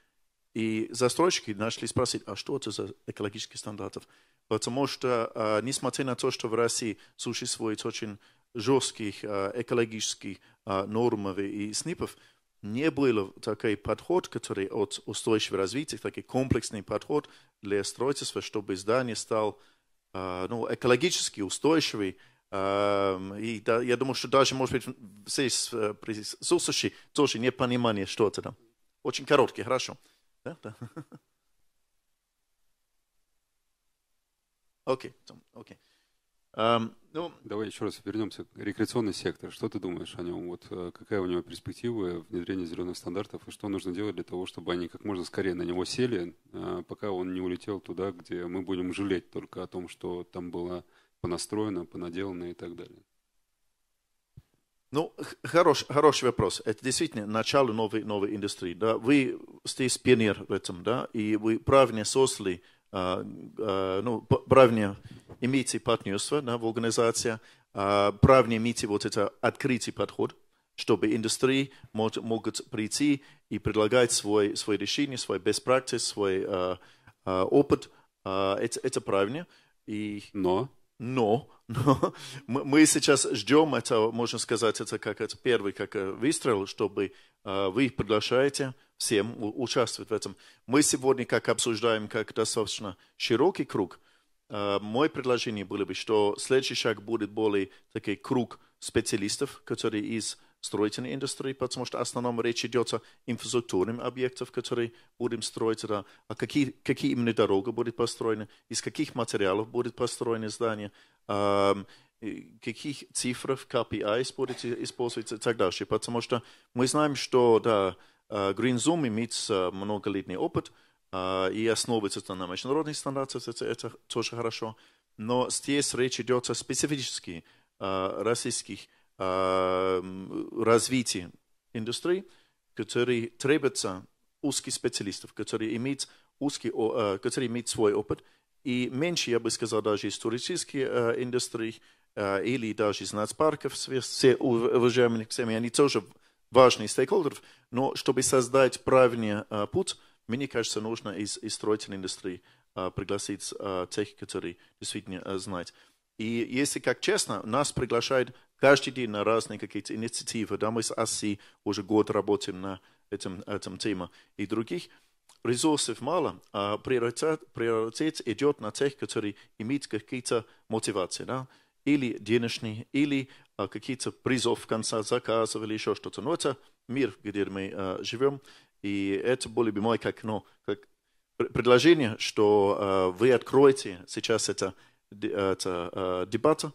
И застройщики начали спросить, а что это за экологические стандарты? Потому что, э, несмотря на то, что в России существует очень жесткие э, экологические э, нормы и СНИПов, не было такой подход, который от устойчивого развития, такой комплексный подход для строительства, чтобы здание стало ну, экологически устойчивый, Эм, и да, я думаю, что даже, может быть, здесь э, присутствующие тоже непонимание, что это там. Очень короткий, хорошо. Да, да. Окей, окей. Эм, ну, Давай еще раз вернемся. Рекреационный сектор. Что ты думаешь о нем? Вот э, какая у него перспектива внедрения зеленых стандартов и что нужно делать для того, чтобы они как можно скорее на него сели, э, пока он не улетел туда, где мы будем жалеть только о том, что там было понастроено, понаделано и так далее. Ну, хорош, хороший вопрос. Это действительно начало новой, новой индустрии. Да? Вы здесь пионер в этом, да, и вы правильно сосли, э, а, э, а, ну, правильно имеете партнерство да, в организации, э, правильно имеете вот это открытый подход, чтобы индустрии мог, могут прийти и предлагать свои свои решения, свой best practice, свой э, э, опыт. Э, это, это правильно. И... Но но, но мы, мы сейчас ждем это, можно сказать, это как это первый как э, выстрел, чтобы э, вы приглашаете всем участвовать в этом. Мы сегодня как обсуждаем как достаточно широкий круг. Э, мое предложение было бы, что следующий шаг будет более такой круг специалистов, которые из строительной индустрии, потому что в основном речь идет о инфраструктурных объектах, которые будем строить, да, а какие, какие именно дороги будут построены, из каких материалов будет построено здание, эм, каких цифр, KPI будет использовать и так дальше. Потому что мы знаем, что да, Green Zoom имеет многолетний опыт и основывается на международных стандартах, это, это тоже хорошо. Но здесь речь идет о специфических российских Эм, развития индустрии, которые требуются узких специалистов, которые имеют, узкий, э, которые имеют свой опыт, и меньше, я бы сказал, даже из туристической э, индустрии э, или даже из нацпарков, все уважаемые всеми, они тоже важные стейкхолдеров, но чтобы создать правильный путь, мне кажется, нужно из, из строительной индустрии пригласить тех, которые действительно знают. И если как честно, нас приглашают Каждый день на разные какие-то инициативы. Да, мы с АСИ уже год работаем на этом, этом теме. И других ресурсов мало, а приоритет, приоритет идет на тех, которые имеют какие-то мотивации. Да? Или денежные, или а, какие-то призов в конце заказа, или еще что-то. Но это мир, где мы а, живем. И это более бы мой как, ну, как предложение, что а, вы откроете сейчас это, это а, дебата,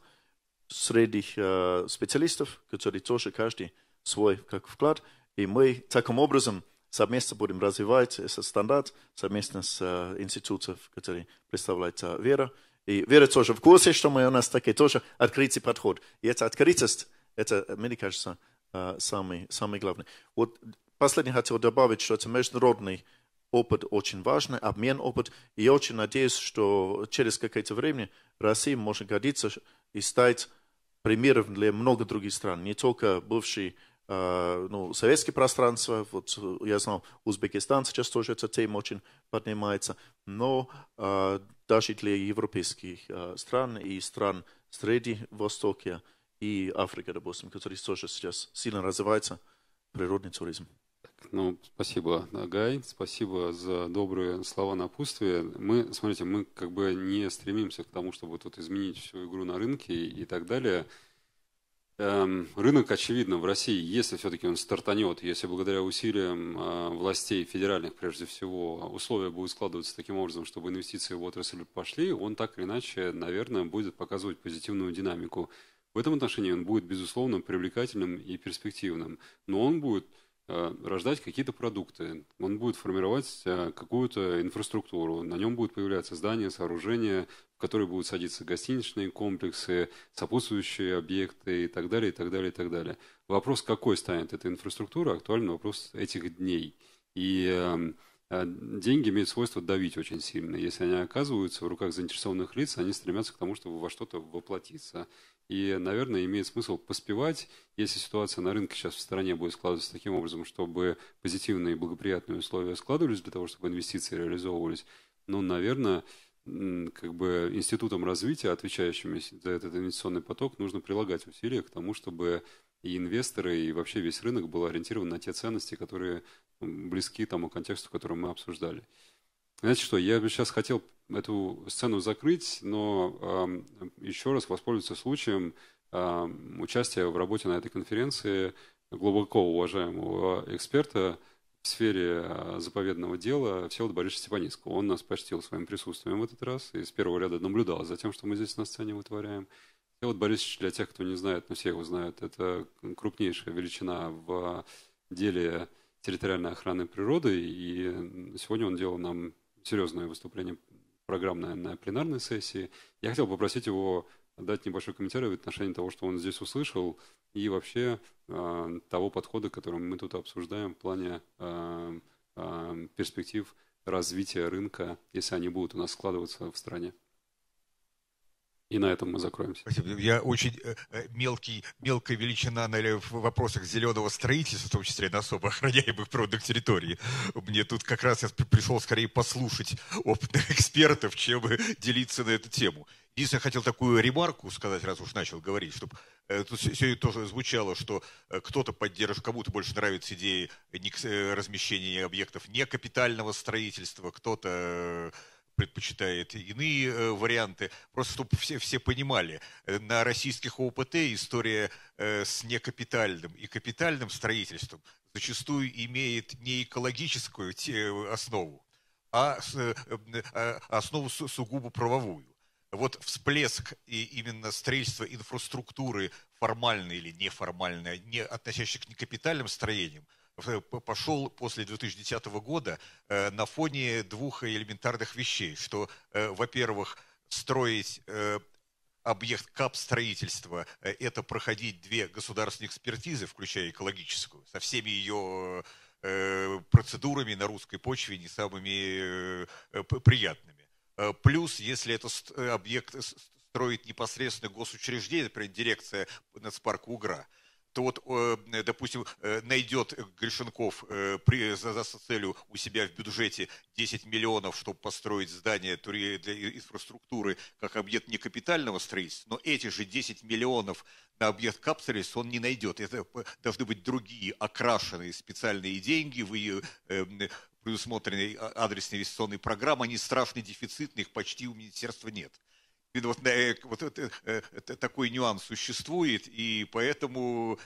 среди э, специалистов, которые тоже каждый свой как вклад. И мы таким образом совместно будем развивать этот стандарт совместно с э, институтом, который представляет э, Вера. И Вера тоже в курсе, что мы у нас такой тоже открытый подход. И эта открытость, это, мне кажется, э, самый, самый главный. Вот последний хотел добавить, что это международный опыт очень важный, обмен опыт. И я очень надеюсь, что через какое-то время Россия может годиться и стать примеров для много других стран, не только бывшие э, ну, советские пространства, вот э, я знал, Узбекистан сейчас тоже эта тема очень поднимается, но э, даже для европейских стран и стран Среди Востока и Африки, допустим, которые тоже сейчас сильно развивается природный туризм. Ну, спасибо, Гай, спасибо за добрые слова на путстве. Мы, смотрите, мы как бы не стремимся к тому, чтобы тут изменить всю игру на рынке и так далее. Эм, рынок, очевидно, в России, если все-таки он стартанет, если благодаря усилиям э, властей федеральных, прежде всего, условия будут складываться таким образом, чтобы инвестиции в отрасль пошли, он так или иначе, наверное, будет показывать позитивную динамику. В этом отношении он будет, безусловно, привлекательным и перспективным. Но он будет Э, рождать какие-то продукты. Он будет формировать э, какую-то инфраструктуру. На нем будут появляться здания, сооружения, в которые будут садиться гостиничные комплексы, сопутствующие объекты и так далее, и так далее, и так далее. Вопрос, какой станет эта инфраструктура, актуальный вопрос этих дней. И эм, э, деньги имеют свойство давить очень сильно. Если они оказываются в руках заинтересованных лиц, они стремятся к тому, чтобы во что-то воплотиться. И, наверное, имеет смысл поспевать, если ситуация на рынке сейчас в стране будет складываться таким образом, чтобы позитивные и благоприятные условия складывались для того, чтобы инвестиции реализовывались. Ну, наверное, как бы институтам развития, отвечающим за этот инвестиционный поток, нужно прилагать усилия к тому, чтобы и инвесторы, и вообще весь рынок был ориентирован на те ценности, которые близки тому контексту, который мы обсуждали. Знаете что, я бы сейчас хотел эту сцену закрыть, но э, еще раз воспользоваться случаем э, участия в работе на этой конференции глубоко уважаемого эксперта в сфере а, заповедного дела Всеволода Борисовича Степанинского. Он нас почтил своим присутствием в этот раз и с первого ряда наблюдал за тем, что мы здесь на сцене вытворяем. Всеволод Борисович, для тех, кто не знает, но все его знают, это крупнейшая величина в деле территориальной охраны природы, и сегодня он делал нам серьезное выступление программное на пленарной сессии. Я хотел попросить его дать небольшой комментарий в отношении того, что он здесь услышал, и вообще э, того подхода, который мы тут обсуждаем в плане э, э, перспектив развития рынка, если они будут у нас складываться в стране. И на этом мы закроемся. Спасибо. Я очень э, э, мелкий, мелкая величина на, э, в вопросах зеленого строительства, в том числе на особо охраняемых природных территорий. Мне тут как раз я пришел скорее послушать опытных экспертов, чем делиться на эту тему. Единственное, хотел такую ремарку сказать, раз уж начал говорить, чтобы тут сегодня тоже звучало, что кто-то поддерживает, кому-то больше нравится идея размещения объектов некапитального строительства, кто-то предпочитает иные э, варианты, просто чтобы все, все понимали. Э, на российских ОПТ история э, с некапитальным и капитальным строительством зачастую имеет не экологическую основу, а, а основу сугубо правовую. Вот всплеск и именно строительства инфраструктуры формальной или неформальной, не относящейся к некапитальным строениям, Э, пошел после 2010 года э, на фоне двух элементарных вещей, что, э, во-первых, строить объект кап строительства это проходить две государственные экспертизы, включая экологическую, со всеми ее процедурами на русской почве не самыми приятными. Плюс, если этот объект строит непосредственно госучреждение, например, дирекция нацпарка Угра – то вот, э, допустим, э, найдет Гришенков э, при, за, целью у себя в бюджете 10 миллионов, чтобы построить здание для инфраструктуры как объект не капитального строительства, но эти же 10 миллионов на объект капстроительства он не найдет. Это должны быть другие окрашенные специальные деньги, вы, эм, предусмотренные а, адресной инвестиционной программы, они страшно дефицитны, их почти у министерства нет вот, вот это, это, такой нюанс существует, и поэтому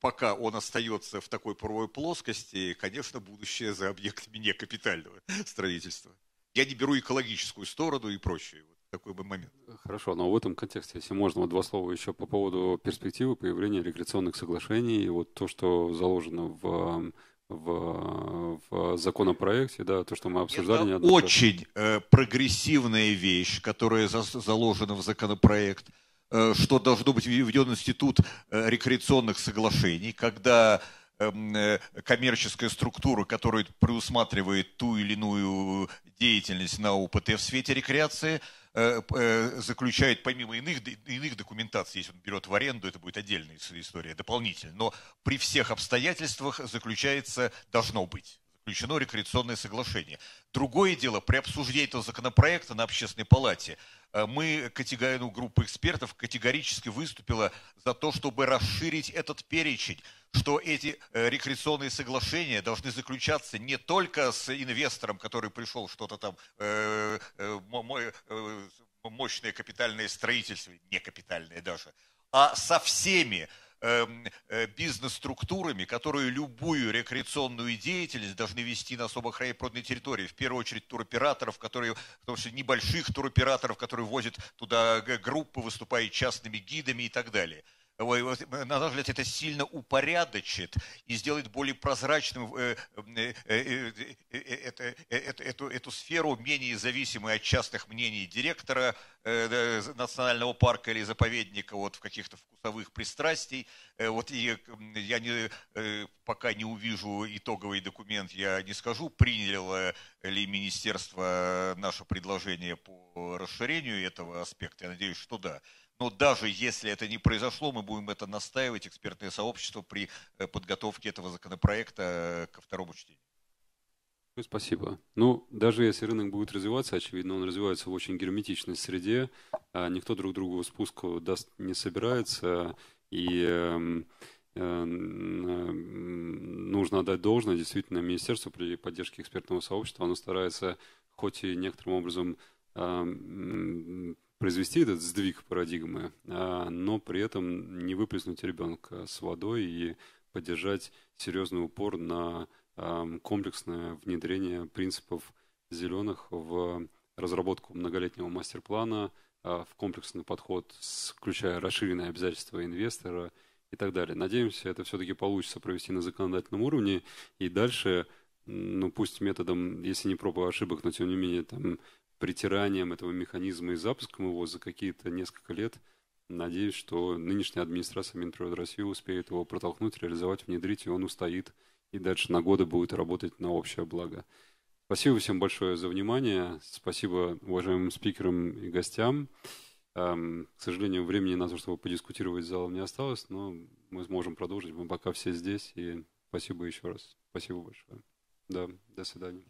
пока он остается в такой паровой плоскости, конечно, будущее за объектами некапитального строительства. Я не беру экологическую сторону и прочее. Вот такой бы момент. Хорошо, но в этом контексте, если можно, вот два слова еще по поводу перспективы появления рекреационных соглашений. И вот то, что заложено в в, в законопроекте, да, то, что мы обсуждали. Это очень э, прогрессивная вещь, которая за, заложена в законопроект, э, что должно быть введен институт э, рекреационных соглашений, когда эм, э, коммерческая структура, которая предусматривает ту или иную деятельность на УПТ в свете рекреации – Э, э, заключает, помимо иных, иных документаций, если он берет в аренду, это будет отдельная история, дополнительно, но при всех обстоятельствах заключается, должно быть заключено рекреационное соглашение. Другое дело, при обсуждении этого законопроекта на общественной палате э, мы, категорию ну, группа экспертов, категорически выступила за то, чтобы расширить этот перечень, что эти э, рекреационные соглашения должны заключаться не только с инвестором, который пришел что-то там э, мощное капитальное строительство, не капитальное даже, а со всеми Эм, э, бизнес-структурами, которые любую рекреационную деятельность должны вести на особо охраняемой территории. В первую очередь туроператоров, которые, потому что небольших туроператоров, которые возят туда группы, выступают частными гидами и так далее. Э, на наш взгляд, это сильно упорядочит и сделает более прозрачным эту, эту сферу, менее зависимой от частных мнений директора э, национального парка или заповедника вот, в каких-то вкусовых пристрастий. Э, вот и я не, пока не увижу итоговый документ, я не скажу, приняло ли министерство наше предложение по расширению этого аспекта. Я надеюсь, что да. Но даже если это не произошло, мы будем это настаивать, экспертное сообщество, при э, подготовке этого законопроекта э, ко второму чтению. Спасибо. Ну, даже если рынок будет развиваться, очевидно, он развивается в очень герметичной среде, а никто друг другу спуску даст не собирается, и эм, эм, нужно отдать должное действительно министерству при поддержке экспертного сообщества. Оно старается хоть и некоторым образом эм, произвести этот сдвиг парадигмы, а, но при этом не выплеснуть ребенка с водой и поддержать серьезный упор на а, комплексное внедрение принципов зеленых в разработку многолетнего мастер-плана, а, в комплексный подход, включая расширенные обязательства инвестора и так далее. Надеемся, это все-таки получится провести на законодательном уровне и дальше, ну пусть методом, если не проб ошибок, но тем не менее там притиранием этого механизма и запуском его за какие-то несколько лет надеюсь, что нынешняя администрация Минтруда России успеет его протолкнуть, реализовать, внедрить, и он устоит и дальше на годы будет работать на общее благо. Спасибо всем большое за внимание. Спасибо уважаемым спикерам и гостям. Эм, к сожалению, времени на то, чтобы подискутировать с залом не осталось, но мы сможем продолжить. Мы пока все здесь. И спасибо еще раз. Спасибо большое. Да, до свидания.